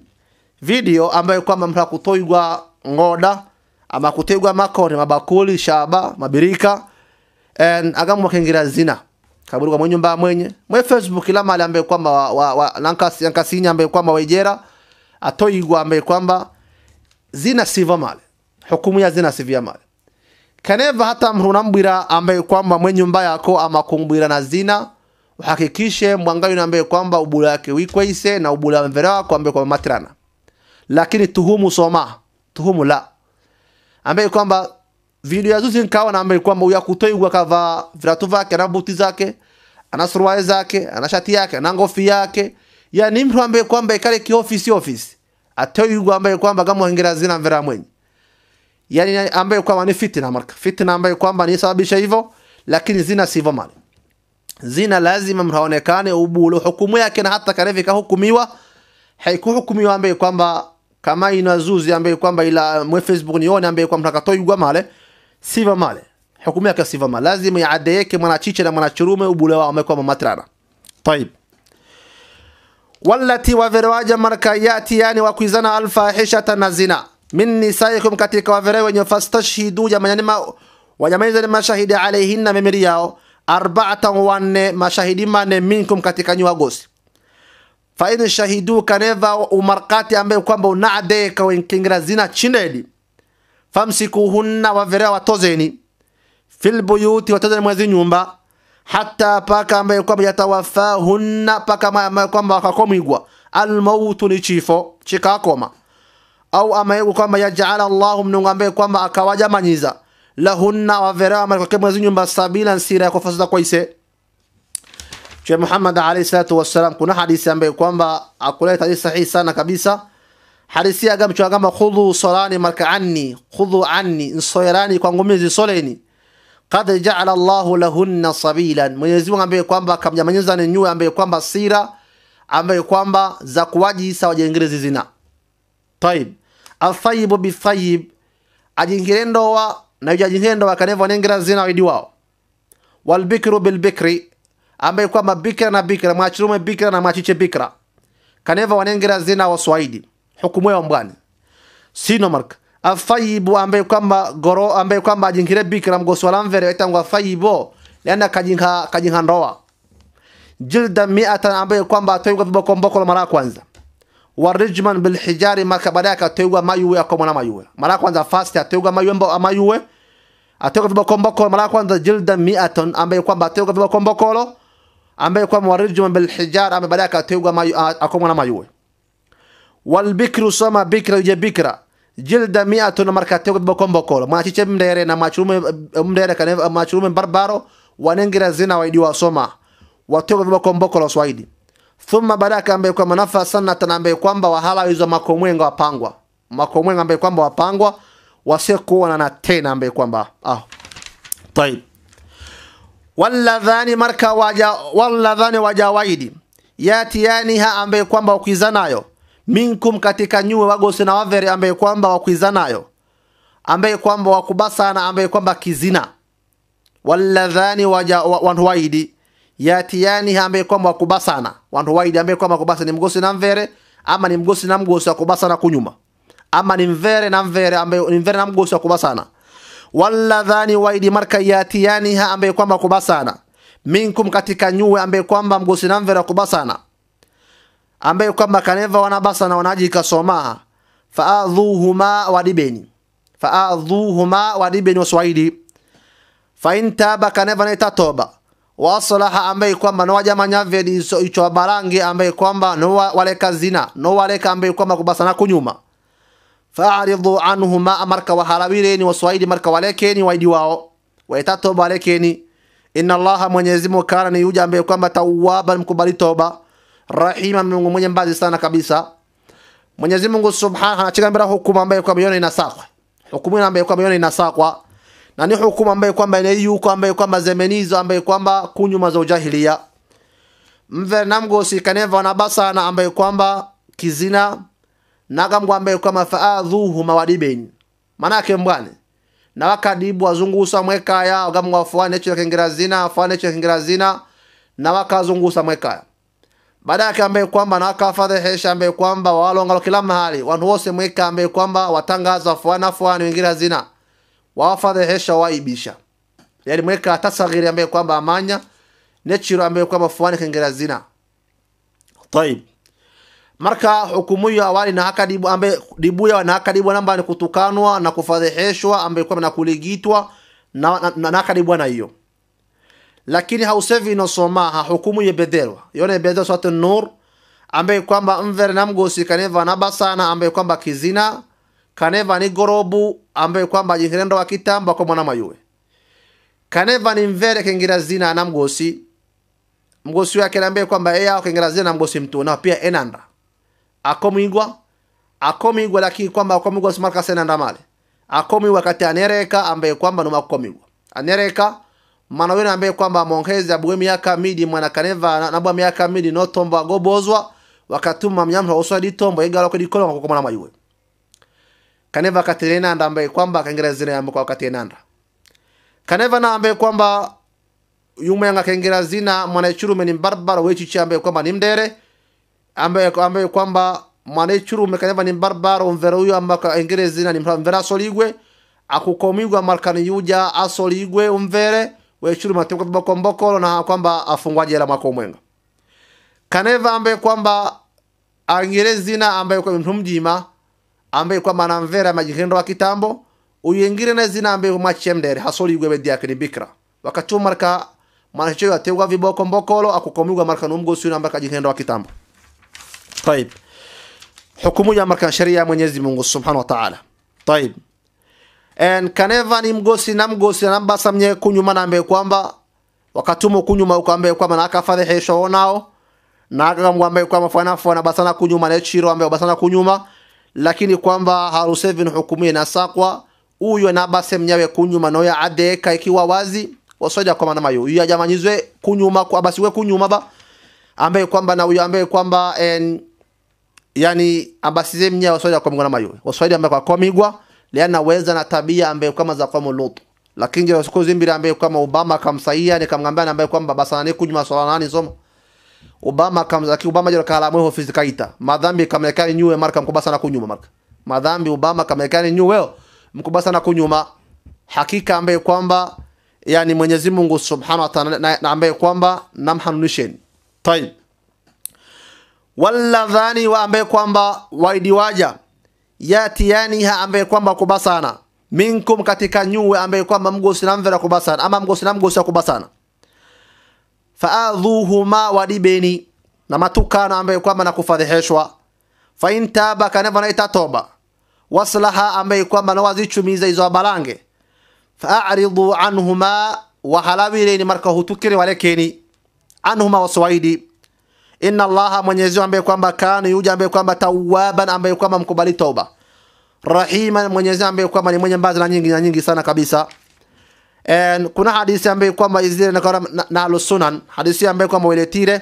video ambayo kwamba mta kutoigwa ngoda ama kutegwa makoni mabakuli shaba mabirika agamwa kengera zina kaburi kwa mwenye mbaa mwenye mwe facebook lama ali ambaye kwamba wa, wa, wa nankasi yankasinya kwamba wejera atoyigwa ambaye kwamba zina siva male hukumu ya zina sivya male kaneva hata mrunambwira ambaye kwamba mwenye mbaya yako amakumbwira na zina uhakikishe mwangayo ambaye kwamba ubula yake wikweise na ubula mvera wako ambaye kwa matrana lakini tuhumu soma tuhumu la ambaye kwamba video yazo zinkawa nambe kwamba uyakutoigwa kava viratu vake na buti zake ana suruali zake ana shati yake na ngofi yake ya ni mtu ambaye kwamba ikale ki office office atoigwa ambaye kwamba kama wengine zina mvera mwenye yani ambaye kwamba ni fitna marka fitna ambaye kwamba ni sababisha hivyo lakini zina sivyo mali zina lazima mraonekane ubulu hukumu yake na hata karevi ka hukumiwa haikuhukumiwa ambaye kwamba kama inazuzi ambaye kwamba ila mwe Facebook nione ambaye kwamba mtakatoigwa male Siva male hukumu yake siva male, lazima yaadeyeke mwanachiche na mwanachurume, ubule wao umekuwa mamatrana. taib wallati waverewaja markayati, yani wakwizana alfahishata na zina min nisaikum, katika wavere wenye fastashhidu, wanyamanyizeni mashahidi alaihinna, mimiri yao arbaatan wanne, mashahidi mane minkum, katika nyu gosi fain shahidu kaneva umarkati, ambaye kwamba unaadeyeka wenkingera zina chinedi famsikuhunna waverea watozeni fil buyuti watozeni mwezi nyumba hata paka ambaye kwamba yatawafahunna paka ambaye kwamba akakomigwa almautu ni chifo chikakoma au amaye kwamba yajala Allahu mnungu ambaye kwamba akawaja akawajamanyiza lahunna waverewa marikoke mwezi nyumba sabila nsira ya kufasoza kwaise chwe Muhammad alayhi salatu wassalam kuna hadithi ambayo kwamba akuleta hadithi sahihi sana kabisa halisi agamchwagamba khudhu solani marka anni khudhu anni nsoyerani kwangu mimi soleni qad jaala Allahu lahunna sabilan Mwenyezi Mungu ambaye kwamba kamnyamanyeza ni nyue ambaye kwamba sira ambaye kwamba za kuwaji sawa jengerezi zina taib athayibu bithayib ajingire ndoa na yuja ajingire ndoa kanevo nengera zina widi wao walbikru bilbikri ambaye kwamba bikra na bikra mwachirume bikra na mwachiche bikra kaneva wanengera zina waswahidi hukumu yao mbwani mark afayibu ambaye kwamba goro ambaye kwamba ajinkire bikira mgosi walamvere waitangwa afayibo leana kajinga kajinga ndoa jilda miata ambaye kwamba atoigwa viboko mboko mara kwanza warijman bil hijari maka baadaye akatoigwa mayuwe akomona mayuwe mara kwanza fast atoigwa mayuwe mbo amayuwe atoka viboko mboko mara kwanza jilda miata ambaye kwamba atoigwa viboko lo ambaye kwamba warijman bil hijari ambaye baadaye akatoigwa mayu akomona mayuwe walbikru soma bikra yuja bikra jilda miatu miatun marka tego bokombokolo mwachiche mdere na machurume mdere kana machurume barbaro wanengira zina waidi wa soma wasoma watego bokombokolo swaidi thumma baraka ambaye kwa manafa sana tana ambaye kwamba wahala hizo makomwenga wapangwa makomwenga ambaye kwamba wapangwa wasikuona na tena ambaye kwamba ah tayib walladhani marka waja walladhani waja wajawaidi yatianiha ambaye kwamba ukizanayo minkum katika nyue wagose na waveri ambaye kwamba wakuizanayo ambaye kwamba wakubasana ambaye kwamba kizina walladhani wantu waidi yatiyani ambaye kwamba wakubasana wantu ambaye kwamba wakubasana ni mgosi na mvere ama ni mgosi na mgosi wakubasana kunyuma ama ni mvere na mvere ambaye ni mvere na mgosi wakubasana walladhani waidi marka yatiyani ambaye kwamba wakubasana minkum katika nyue ambaye kwamba mgosi na mvere wakubasana ambaye kwamba Kaneva wanabasa na wanaji ikasoma faadhuhuma wadibeni faadhuhuma wadibeni waswahili faintaba Kaneva naita toba wasalaha ambaye kwamba nowajamanyavye icho barangi ambaye kwamba nowaleka zina nowaleka ambaye kwamba kubasana kunyuma faaridhu anhuma marka waharabireni waswahili marka walekeni waidi wao waita toba walekeni inna allaha mwenyezi kana ni yuja ambaye kwamba tawaban mkubali toba rahima, Mungu mwenye mbazi sana kabisa. Mwenyezi Mungu subhanahu anachikambira hukumu ambayo kwa mione inasakwa, hukumu ambayo kwa mione inasakwa, na ni hukumu ambayo kwamba inayuko ambayo kwamba zemenizo ambayo kwamba kunyuma za ujahilia mve si kaneva na wanabasana ambayo kwamba kizina nagambo ambaye kwamba faadhuhu mawadibeni manake mbwane na wakadibu wazungusa mwekaya gambo wafuane echo ya kingerazina afuane echo ya kingerazina na wakazungusa mwekaya baada yake ambaye kwamba nakafadhe hesha ambaye kwamba walongalo kila mahali wantu wose mwika ambaye kwamba watangaza wafuana fuani wengine hazina wafadhe hesha waibisha yani mweka tasagiri ambaye kwamba amanya nechiro ambaye kwamba fuani kengera zina طيب marka hukumu hiyo awali na hakadibu ambaye dibuya na hakadibu namba ni kutukanwa na kufadhihishwa ambaye kwamba na kuligitwa na, na, na, na hakadibwa na hiyo lakini hausevi inosoma hahukumu hukumu yebedelwa yone ibedelwa swate nur ambaye kwamba mver na mgosi kaneva na basana ambaye kwamba kizina kaneva ni gorobu ambaye kwamba jinkerendo wa kitamba kwa mwana mayue kaneva ni mvere kengira zina na mgosi mgosi wake ambaye kwamba eya kengira zina na mgosi mtu na pia enanda akomwigwa akomwigwa lakini kwamba akomwigwa smarka senanda male akomwigwa kati anereka ambaye kwamba numa nomakomwigwa anereka manawini ambaye kwamba mongezi abwe miaka midi mwana kaneva nabwa miaka midi no tombo agobozwa wakatuma uswa di tombo egala ko di kolonga kukumana mayuwe kaneva nanda ambaye kwamba zine zina kwa wakati nanda kaneva na ambaye kwamba yume yanga kengera zina mwana churu meni mbarbara wechichi ambaye kwamba ni mdere ambaye ambaye kwamba churu mekaneva ni mbarbara umvera huyo ambaye kengera zina ni mvera soligwe akukomigwa markani yuja asoligwe umvere Waishuru Matembo Kabako Mbokolo na kwamba afungwa jela mwaka umwenga Kaneva ambe kwamba angerezina ambe kwa mtu mjima ambaye kwamba anamvera majikendo wa kitambo uyengire na zina ambe kwa machemdere hasoli igwe bedia kiribikra wakati marka manacho yategwa viboko mbokolo akukomigwa marka numgosi na marka jikendo wa kitambo طيب hukumu ya marka sharia ya Mwenyezi Mungu Subhanahu wa Ta'ala طيب and kaneva ni mgosi na mgosi na mbasa mnye kunyuma na nambe kwamba wakatumo kunyuma ukambe kwamba nakafadhihisha onao na akamwambia kwamba fana fana basana kunyuma na chiro ambaye basana kunyuma lakini kwamba ni hukumi na sakwa uyo na basa mnyewe kunyuma noya adeka ikiwa wazi wasoja kwa maana mayo ya jamanyizwe kunyuma kwa basi we kunyuma ba ambaye kwamba na uyo ambaye kwamba en yani ambasize mnyawe wasoja kwa mgona mayo wasoja ambe kwa kwa komigwa liana weza na tabia ambayo kama za kwa mulutu lakini je siku zimbiri ambayo kama Obama kamsaia akamsaidia nikamngambia ambaye kwamba basana ni kunywa swala nani soma Obama kamzaki Obama jero kala mwe ofisi kaita madhambi kamekani nyue marka mkuba sana kunyuma marka madhambi Obama kamekani nyue mkuba sana kunyuma hakika ambaye kwamba yani Mwenyezi Mungu Subhanahu wa Ta'ala na ambaye kwamba namhanunisheni tayib waladhani wa ambaye kwamba waidiwaja yatiyaniha ambaye kwamba sana minkum katika nyuwe ambaye kwamba mgosi na mvera sana ama mgosi na mgosi kubasana faadhuhuma wadibeni na matukano ambaye kwamba nakufadhihishwa faintaba kaneva naita toba waslaha ambaye kwamba nawazichumiza izo abalange faaridhu anhuma wahalawireni marka hutukire walekeni anhuma waswaidi inna Allaha, Mwenyezi ambaye kwamba kana yuja ambaye kwamba tawaban, ambaye kwamba mkubali toba, rahima, Mwenyezi ambaye kwamba ni mwenye mbazi na nyingi na nyingi sana kabisa. And kuna hadithi ambaye kwamba izile na kwa na sunan, hadithi ambaye kwamba ile tire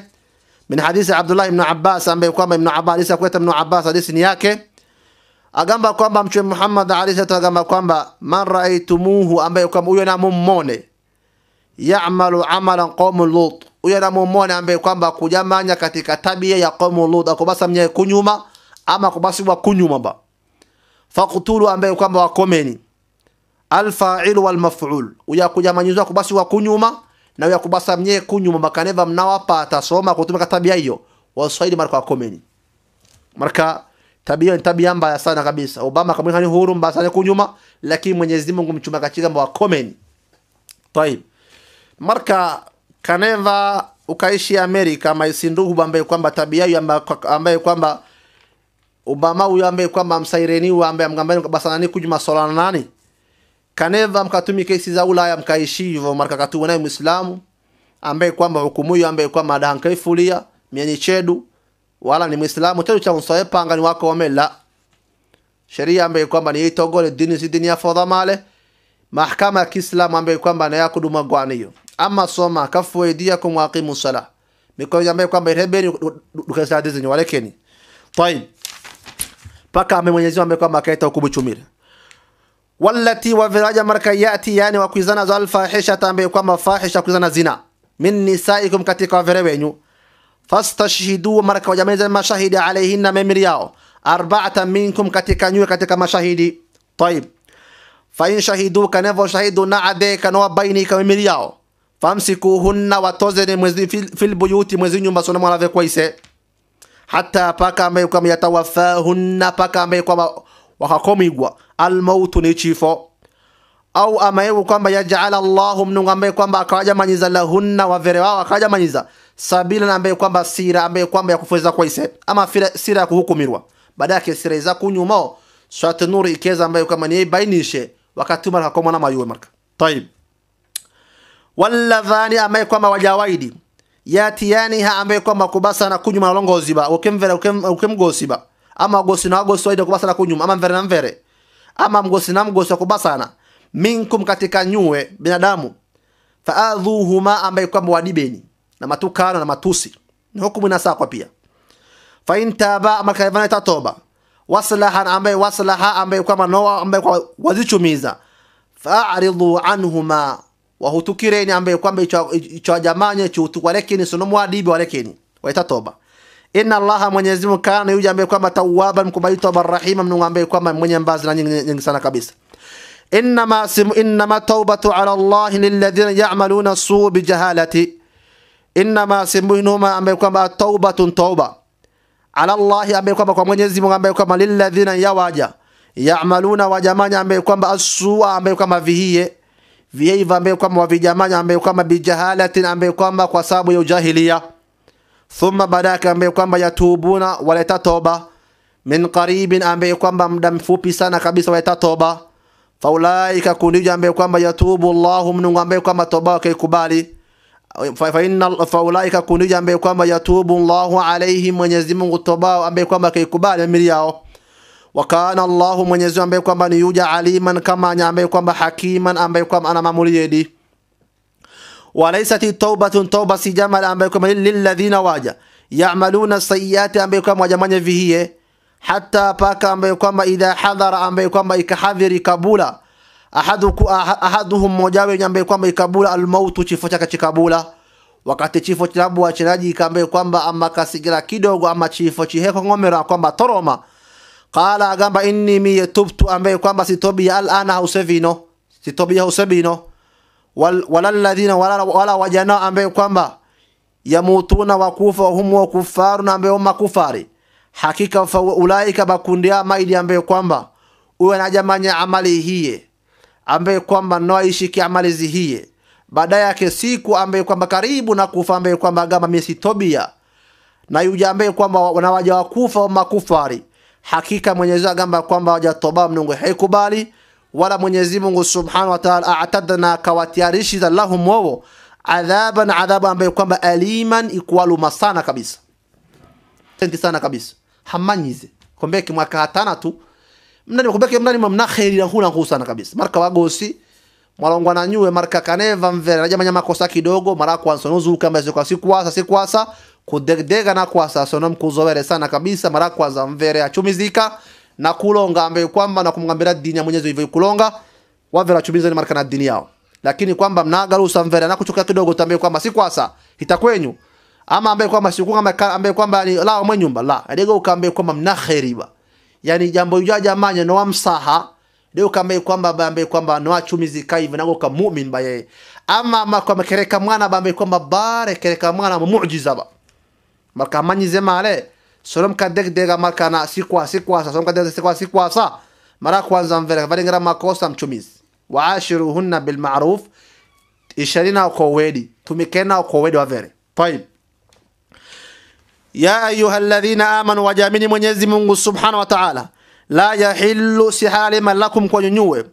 min hadithi Abdullah ibn Abbas, ambaye kwamba ibn Abbas kwa ibn Abbas, hadithi ni yake agamba kwamba mtume Muhammad alayhi salatu agamba kwamba man raaitumuhu, ambaye kwamba huyo na mumone ya'malu amalan qaumun lut huyo anamumona ambaye kwamba kujamanya katika tabia ya qaumu Lut akobasa mnye kunyuma ama wa kunyuma ba faqtulu ambaye kwamba wakomeni alfa'ilu wal maf'ul uya kujamanyizwa wa kunyuma na uya kubasa mnye kunyuma makaneva mnawapata soma kutumika tabia hiyo waswahili marka wakomeni marka tabia ni tabia mbaya sana kabisa Obama kamweka ni huru mbaya sana kunyuma lakini Mwenyezi Mungu mchuma kachiga mbwa komeni طيب marka kaneva ukaishi Amerika ama isinduhu ambaye kwamba tabia hiyo ambaye kwamba Obama huyo ambaye kwamba msaireni huyo ambaye amgambani kwa basanani kujuma na nani kaneva mkatumi kesi za Ulaya mkaishi hivyo marka katuwe naye Muislamu ambaye kwamba hukumu hiyo ambaye kwamba adahankaifulia mienye chedu wala ni Muislamu chedu cha unsoe panga ni wako wamela sheria ambaye kwamba ni itogole dini si dini ya fodha male mahakama ya Kiislamu ambaye kwamba na yakuduma hiyo ama soma kafu aidiakum wa aqimu sala, mikono ambayo kwamba irebeni ukasadi zenye walekeni tayib paka ame mwenyezi ambaye kwamba akaita hukumu chumira wallati wa viraja marka yati yani wa kuizana za alfahisha tambe kwamba fahisha kuizana zina min nisaikum katika wavere wenyu fastashhidu marka wajameze mashahidi alaihinna memiri yao arba'atan minkum katika nyue katika mashahidi tayib fa in shahidu kanevo shahidu naade ade kanowa baini kamemiri yao famsiku famsikuhunna watozeni mwezi fil buyuti mwezi nyumba sona mwanave kwaise hata paka ambaye kwa hunna paka ambaye kwa wakakomigwa mautu ni chifo au amayeku kwamba yajala Allahu mnungu ambaye kwamba akawajamanyiza lahunna wavere wao akawajamanyiza sabila na ambaye kwamba sira ambaye kwamba ya kufuweza kwaise ama sira ya kuhukumirwa baada yake sira za kunyuma swat nuri ikeza ambaye kama ni bainishe wakati marka kwa mwana mayuwe marka tayib walladhani ambaye kwamba wajawaidi yatiyaniha ambaye kwamba kubasa na kunyuma nalongooziba ukemvera ukemgosiba ama gosi na gosi waida kubasa na kunyuma ama mvere na mvere ama mgosi na mgosi wa wakubasana minkum katika nyue binadamu faadhuhuma ambaye kwamba wadibeni na matukano na matusi ni hukumu inasakwa pia faintaba amakavana itatoba waslahan ambaye waslaha ambaye kwamba noa ambaye kwa wazichumiza fa'ridu anhuma wahutukire ni ambaye kwamba icho jamanye chutukwa lakini sonomwa dibi walekeni waita toba inna allaha mwenyezi mungu kana yule ambaye kwamba tawwaban mkubali toba rahim mnungu ambaye kwamba mwenye mbazi na nyingi, sana kabisa Inna innama inna ma tawbatu ala Allah lil lilladhina ya'maluna su bi suu bijahalati innama simu inuma ambaye kwamba tawbatun tawba ala Allah ambaye kwamba kwa mwenyezi mungu ambaye kwamba lil lilladhina yawaja ya'maluna wa jamani ambaye kwamba asu ambaye kwamba vihie vyeiva ambaye kwamba wavijamanya ambaye kwamba bijahalatin ambaye kwamba kwa sababu ya ujahilia thumma badaka ambaye kwamba yatubuna waleta toba min qaribin ambaye kwamba muda mfupi sana kabisa waleta toba faulaika kundija ambaye kwamba yatubu llahu mnungu ambaye kwamba toba inna faulaika kundija ambaye kwamba yatubu llahu alayhi mwenyezi mungu toba ambaye kwamba akaikubali amiri yao wakana Allahu Mwenyezi ambaye kwamba ni yuja aliman kama ambaye kwamba hakiman ambaye kwamba ana anamamuli yedi walaisati taubatun tauba si jamal ambaye kwamba lilladhina waja yamaluna sayyiati ambaye kwamba wajamanya vihie hata paka ambaye kwamba idha hadhara ambaye kwamba ikahadhiri kabula ahaduku ahaduhum mojawe ambaye kwamba ikabula almautu chifo chake chikabula wakati chifo chilabu wachinaji kambe kwamba ama kasigira kidogo ama chifo chiheko ngomera kwamba toroma qala agamba inni mie tubtu ambaye kwamba sitobia alana hausevino sitobia hausevino wal, walalladhina wala, wala wajana ambaye kwamba yamutuna wakufa humu wa kufaru na ambaye makufari hakika fa ulaika bakundia maidi ambaye kwamba uwe na jamanya amali hiye ambaye kwamba noaishiki amali zihiye baada yake siku ambaye kwamba karibu na kufa ambaye kwamba agamba mie sitobia na yuja ambaye kwamba na waja wakufa wa makufari Hakika Mwenyezi Mungu agamba kwamba waja toba mnungu haikubali wala Mwenyezi Mungu Subhanahu wa Ta'ala atadna kawatiarishiza lahum wao adhaban adhabu ambayo kwamba aliman ikwaluma masana kabisa senti sana kabisa hamanyize kombeke mwaka hatana tu mnani kombeke mnani mna kheri na huna ngusa sana kabisa marka wagosi mwalongwa na nyue marka kaneva mvera najama nyama kosa kidogo mara kwa nozuka kama kwa sikwasa sikwasa kudegdega na kwa sasa sono mkuzowere sana kabisa mara kwanza mvere achumizika na kulonga ambaye kwamba na kumgambira dini ya Mwenyezi hivyo kulonga wavera chumiza ni marka na dini yao lakini kwamba mnagarusa mvere na kuchuka kidogo tambaye kwamba si kwa sasa itakwenyu ama ambaye kwamba si kwa ambaye kwamba ni la mwe nyumba la adego ukambe kwamba mnaheriba yani jambo yuja jamanya no msaha ndio kama kwamba bambe kwamba no achumizi kaive nago ka mu'min baye ama ama kwa kereka mwana bambe kwamba bare kereka mwana muujiza ba marka manyize male solomka degdega marka na sikwa sikwa solomka degdega sikwa sikwa sa mara kwanza mvere valingira makosa mchumizi waashiruhunna bilmaruf isharini nao kwa uwedi tumikeni nao kwa uwedi wa vere tayib ya ayuha alladhina amanu wajamini mwenyezi mungu subhanahu wa ta'ala la yahillu sihalima lakum kwa nyunyuwe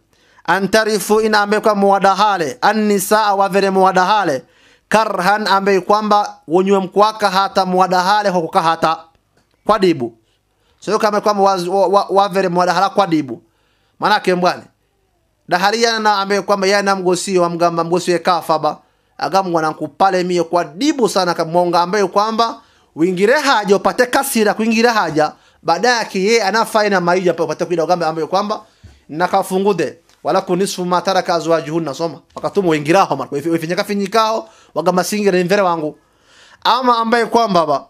antarifu ina inaambekwa muwadahale annisaa wavere muwadahale karhan, ambaye kwamba wenyewe mkwaka hata mwadahale kwa kukaa hata kwa dibu, sio kama kwamba wavere wa, wa mwadahala kwa dibu. Maana yake mbwana daharia na ambaye kwamba yeye na mgosi wa mgamba mgosi ekafa ba agamwa na kupale mie kwa dibu sana mwonga ambaye kwamba uingire haja upate kasira kuingira haja baadaye yeye anafaina maija pa upate kuida ugambe ambaye kwamba nakafungude walaku nisfu ma taraka azwajuhunna soma wakatumu wengiraho marko wefinyaka finyikao wagamasingira imvere wangu ama ambaye kwamba ba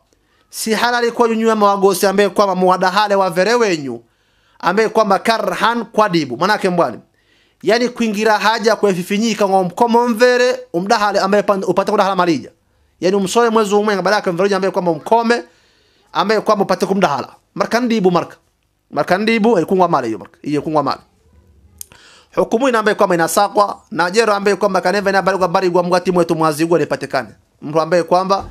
si halali kwa nyunywa mawagose ambaye kwamba muwadahale wa vere wenyu ambaye kwamba karhan kwadibu manake mbwani yani kuingira haja kwa kwefifinyika ngo mkomo mvere umdahale ambaye upata kudahala malija yani umsole mwezi umwe ngabaraka mvere ambaye kwamba mkome ambaye kwamba upate kumdahala marka ndibu marka marka ndibu ikungwa mali hiyo marka hiyo kungwa mali hukumu ina ambaye kwamba inasakwa na jero ambaye kwamba kaneva ina habari bari kwa mgati mwetu mwazigwa nipatikane mtu ambaye kwamba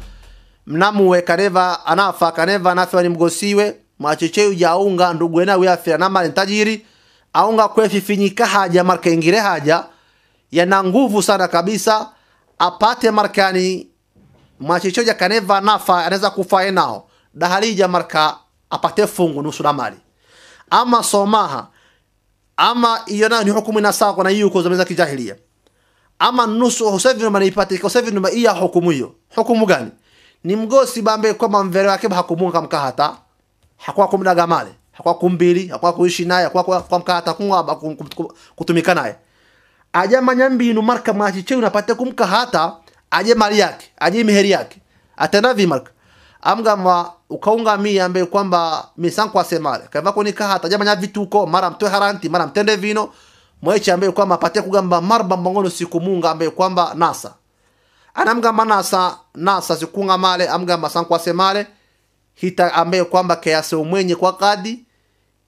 mnamuwe kaneva anafa kaneva anafa ni mgosiwe macheche ujaunga ndugu ena weafira na mali tajiri aunga kwe fifinyika haja marka ingire haja yana nguvu sana kabisa apate markani mwachichoja kaneva anafa anaweza kufa nao dahalija marka apate fungu nusu na mali ama somaha ama hiyo nayo ni hukumu inasawa na hiyo kwa zama za kijahilia ama nusu husavinu kwa ikosavinu ma iya hukumu hiyo hukumu gani ni mgosi bambe kwa mamvere wake hakumunga mkahata hakuwa kumdaga male hakuwa kumbili hakuwa kuishi naye hakuwa kwa mkahata kunwa kutumika naye aje manyambi ni marka machi machiche unapate kumkahata aje mali yake aje miheri yake atenda vi marka amgamba ukaungamia ambaye kwamba misanko asemale kaiva koni jamanya vitu uko mara mtwe haranti mara mtende vino mwechi ambe kwamba apatia kugamba marba mbongono siku munga ambe kwamba nasa anamgamba nasa nasa sikunga male amgamba sanko asemale hita ambe kwamba kayase umwenye kwa kadi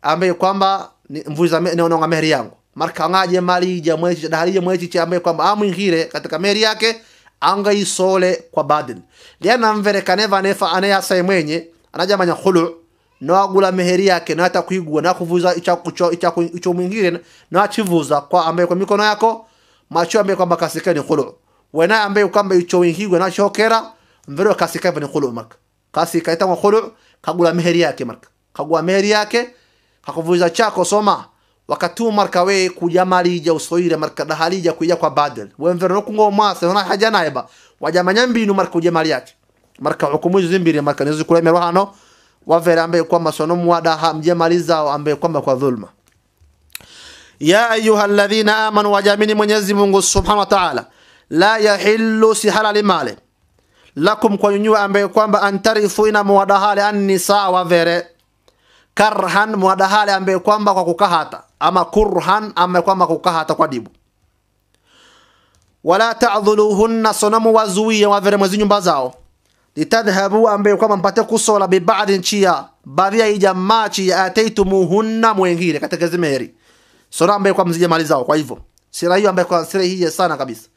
ambe kwamba mvuza neononga meri yangu marka ngaje mali ja mwechi daharije mwechi ambe kwamba amwingire katika meri yake angaisole kwa badil ndiye namverekane vanefa aneyasa mwenye anaja manya khulu no agula meheri yake na kuvuza icha kucho icha kucho mwingine achivuza kwa ambaye kwa mikono yako macho ambaye kwa makasika ni khulu wena ambaye ukamba icho na shokera mvero kasika ni khulu mak kasika ita khulu kagula meheri yake mak kagula meheri yake kakuvuza chako soma wakati marka we kujamaliija usoire marka dhahaliija kuija kwa badel wenverno kungo mase hona haja naiba wajamanya mbinu marka ujamali yake marka hukumu hizo zimbiri marka nizo kule merohano wavera ambaye kwa masono kwamba sonomu wadaha mjamaliza ambaye kwa kwa dhulma ya ayuha alladhina amanu wajamini mwenyezi mungu subhanahu wa ta'ala la yahillu si halali male lakum kwa nyinyi ambaye kwamba antarifu ina muwadahale an nisaa wavere karhan mwadahale ambaye kwamba kwa kukahata ama kurhan ambaye kwamba kukahata kwa dibu wala ta'dhuluhunna sonamu wazuia wavere mwezi nyumba zao litadhhabu ambaye kwamba mpate kusola bi bibadi nchia baadhi ya jamaa chi ataitumuhunna mwengine katika zimeri sura ambaye kwa mzije mali zao kwa hivyo sira hiyo ambaye kwa sira hii sana kabisa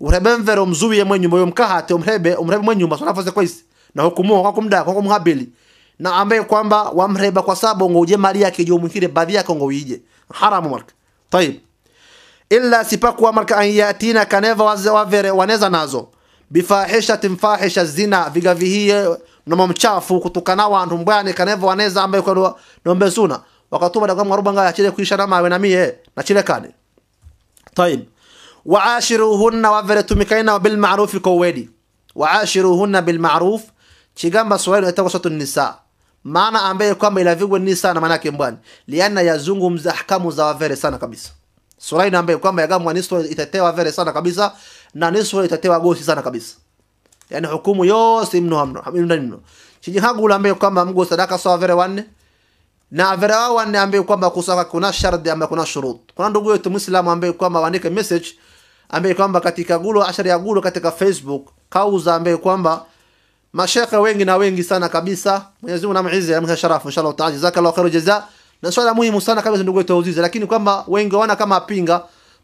urebe mvero mzuie mwenye moyo mkahate umrebe umrebe mwenye nyumba sora kwa isi na hukumu kwa kumda kwa kumhabili na ambaye kwamba wamreba kwa sababu ngo uje mali yake jo mwingine badhi yako ngo uije haramu marka tayib illa sipakuwa marka an yatina kaneva wavere waneza nazo bifahisha timfahisha zina vigavi hii noma mchafu kutukana wantu mbwani kaneva waneza ambaye kwa nombe suna wakatuma da kwa rubanga ya chile kuisha na mawe na mie na chile kane tayib waashiruhunna wavere tumikaina bil ma'ruf kwa wedi waashiruhunna bil ma'ruf chigamba swali itakuwa sura nisa maana ambaye kwamba inavigwa ni sana maana yake mbwani liana yazungumza ahkamu za wavere sana kabisa sura ina ambaye kwamba yagamwa niswa itatewa wavere sana kabisa na niswa itatewa gosi sana kabisa yani hukumu yose mno hamno hamno mno chiji la ambaye kwamba mgo sadaka sawa wavere wanne na wavere wao wanne ambaye kwamba kusaka kuna sharti ambaye kuna shurut kuna ndugu yetu muislamu ambaye kwamba waandike message ambaye kwamba katika gulu ashari ya gulu katika facebook kauza ambaye kwamba mashekhe wengi na wengi sana kabisa. Mwenyezi Mungu anamuizi amka sharafu inshallah taala, jazakallahu khairu jaza Na swala muhimu sana kabisa ndugu wetu auzize, lakini kwamba wengi waona kama apinga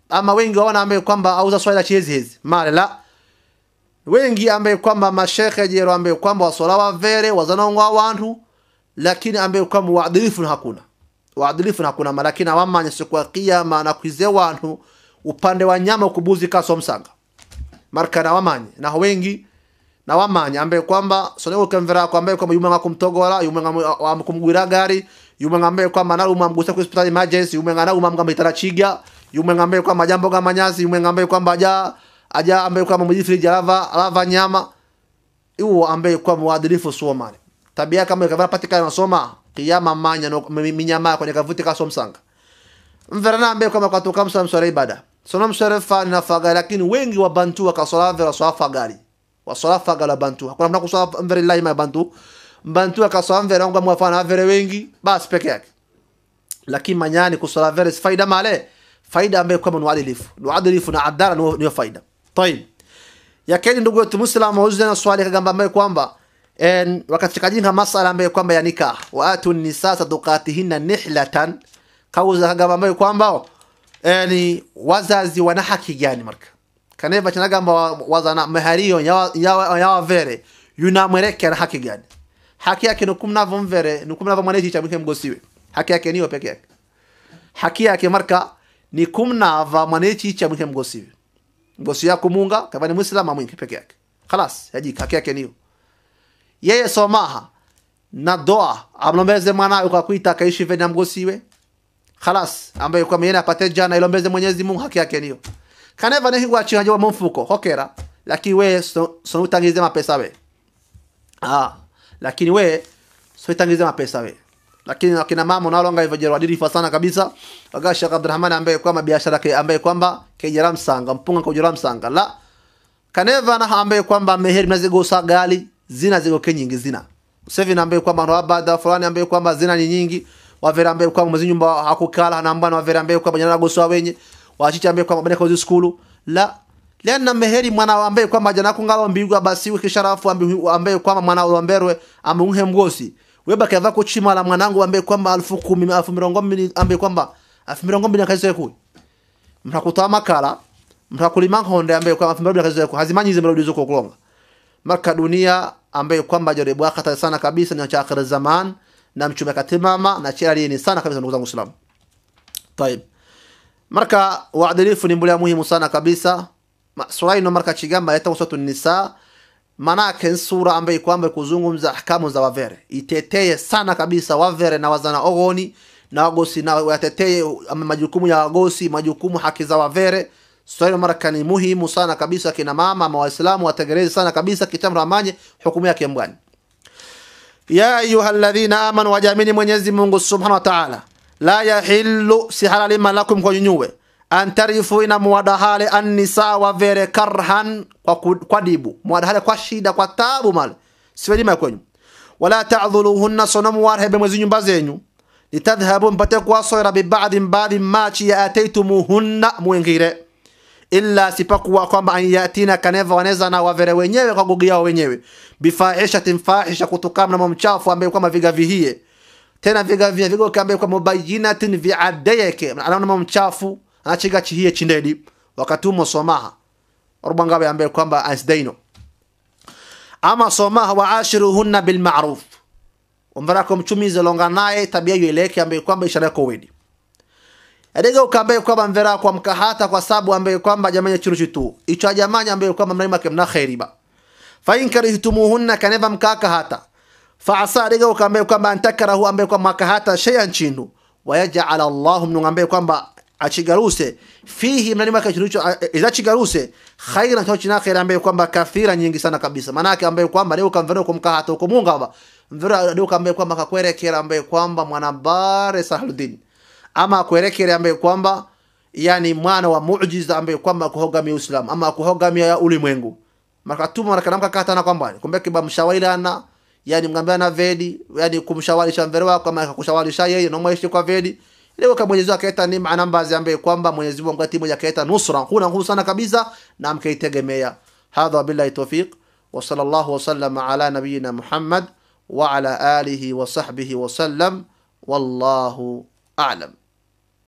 ama wengi waona ambaye kwamba auza swala chezi hizi mara la wengi ambaye kwamba mashekhe jero ambaye kwamba wasola wa vere wazanongwa wantu, lakini ambaye kwamba waadilifu hakuna waadilifu hakuna, lakini awamanya siku ya kiyama na kuize wantu upande wa nyama kubuzi kaso msanga markana wamanye na wengi na wamanya ambaye kwamba soneko kemvera ko ambaye kwamba yumwe ngakumtogora yumwe ngakumgwira uh, gari yumwe ambaye kwamba nalu mamgusa ku hospital emergency yumwe ngaruma mgamba chiga yumwe ambaye kwamba jambo kama nyasi yumwe ambaye kwamba aja aja ambaye kwamba mujifiri jalava lava nyama iwo ambaye kwamba waadilifu somali tabia kama patika na soma kiyama manya no minyama kwenye kavuti mvera na ambaye kwamba kwa tukamsa msore ibada sono msala fani na fagari lakini wengi wa bantu wakaswala vera swafa gari wasala fagala bantu hakuna mna kusala mvere ma bantu bantu akasala mvere wangu mwafana vere wengi basi peke yake lakini manyani kusala vere faida male faida ambayo kwa ni uadilifu ni adilifu na adala ni faida tayib yakeni ndugu yetu muislamu huzna na swali kagamba ambayo kwamba en wakati kajinga masala ambayo kwamba ya nikah wa atu ni sasa dukatihinna nihlatan kauza kagamba ambayo kwamba yani wazazi wana haki gani marka kaneva chinagamba wazana mehariyo yawavere yunamwerekera haki gani haki yake nukumnavomvere nukumnavamwaneti chabwike mgosiwe haki yake niyo peke yake haki yake marka ni kumnava mwaneti chabwike mgosiwe mgosi yako munga kavani muislamu mwingi peke yake khalas yajika haki yake niyo yeye somaha na doa amlombeze mwanawe kwa kuita kaishi vena mgosiwe khalas ambaye kwa mwenyewe apate jana ilombeze Mwenyezi Mungu haki yake niyo kaneva ne gwachiha chinga jwa mfuko hokera lakini we so, so utangize mapesa we ah lakini we so utangize mapesa we lakini wakina mama unaolonga hivyo jero wadirifa sana kabisa wagasha Abdulrahman ambaye kwa biashara yake ambaye kwamba kejeram sanga mpunga kwa jeram sanga la kaneva na ambaye kwamba meheri mnazigo sagali zina zigo ke nyingi zina na ambaye kwamba ndo abada fulani ambaye kwamba zina ni nyingi wavera ambaye kwa mzinyumba hakukala na ambana wavera ambaye kwa banyana goswa wenye wachiti ambaye kwa mabane skulu la lena meheri mwana wa ambaye kwa majana kungalo mbigwa basi wiki sharafu ambaye kwa mwana wa mberwe amunhe mgosi weba kadha kuchima la mwanangu ambaye kwamba elfu kumi elfu mirongo mbili ambaye kwamba elfu mirongo mbili akaisha ku mrakutoa makala mrakulima honde ambaye kwamba elfu mirongo akaisha hazimanyi zimbe mrudi zoko kulonga marka dunia ambaye kwamba jaribu akata sana kabisa ni cha akhir zaman na mchume katimama na chali lini sana kabisa ndugu zangu salamu Tayeb marka waadilifu ni mbulea muhimu sana kabisa sura ino marka chigamba yata usatu nisa manake sura ambaye kwamba kuzungumza ahkamu za wavere iteteye sana kabisa wavere na wazana ogoni na wagosi na wateteye majukumu ya wagosi majukumu haki za wavere sura ino marka ni muhimu sana kabisa kina mama ma waislamu wategereze sana kabisa kitamra manye hukumu yake mbwani ya ayuha alladhina amanu wajamini mwenyezi mungu subhanahu wa ta'ala la yahillu si halalima lakum kwa nyunyuwe antarifu ina muwadahale annisa vere karhan kwa, kwa dibu muwadahale kwa shida kwa tabu male sivelima kwenyu wala tadhuluhunna sonomu warhebe mwezi nyumba zenyu litadhhabu mpate kuwasoera bibadhi mbadhi machi ya ataitumuhunna muingire illa sipakuwa kwamba an yatina kaneva waneza na wavere wenyewe kwa gugi yao wenyewe bifahishatin fahisha kutukamna mamchafu ambaye kwamba vigavihie tena viga vya vigo kambe kwa mubayinatin viadayeke anaona mchafu anachiga chihie chindedi wakatumo somaha orbangabe ambe kwamba ansdaino ama somaha waashiruhunna bilma'ruf umbarako mchumize longa naye tabia yoeleke ambe kwamba ishara yako wedi Adega ukambe kwamba mvera kwa mkahata kwa sababu ambe kwamba jamani chiru chitu icho jamani ambe kwamba mnaima kemna khairiba fa in karihtumuhunna kaneva mkaka hata fa asa rega ukaambia kwamba antakarahu kwa maka hata shay'an chindu wayaj'al Allah mnungambe kwamba achigaruse fihi mnani maka chirucho iza e, e, chigaruse khaira to china khaira ambaye kwamba kathira nyingi sana kabisa maana yake ambaye kwamba leo kamvero kumka hata uko munga ba mvero leo kambaye kwamba kakwerekera ambaye kwamba mwanabare Sahludin ama akwerekere ambaye kwamba yani mwana wa muujiza ambaye kwamba kuhogamia Uislamu ama kuhogamia ulimwengu mara katuma mara kanamka katana kwamba kumbe kibamshawailana yani mngambia na vedi yani kumshawalisha mvere wako ama akakushawarisha yeye na mwaishi kwa vedi leo kama Mwenyezi Mungu akaleta neema mbazi ambaye kwamba Mwenyezi Mungu ati mmoja nusra kuna nguvu sana kabisa na mkaitegemea hadha billahi tawfiq wa sallallahu wa sallam ala nabiyina Muhammad wa ala alihi wa sahbihi wa sallam wallahu a'lam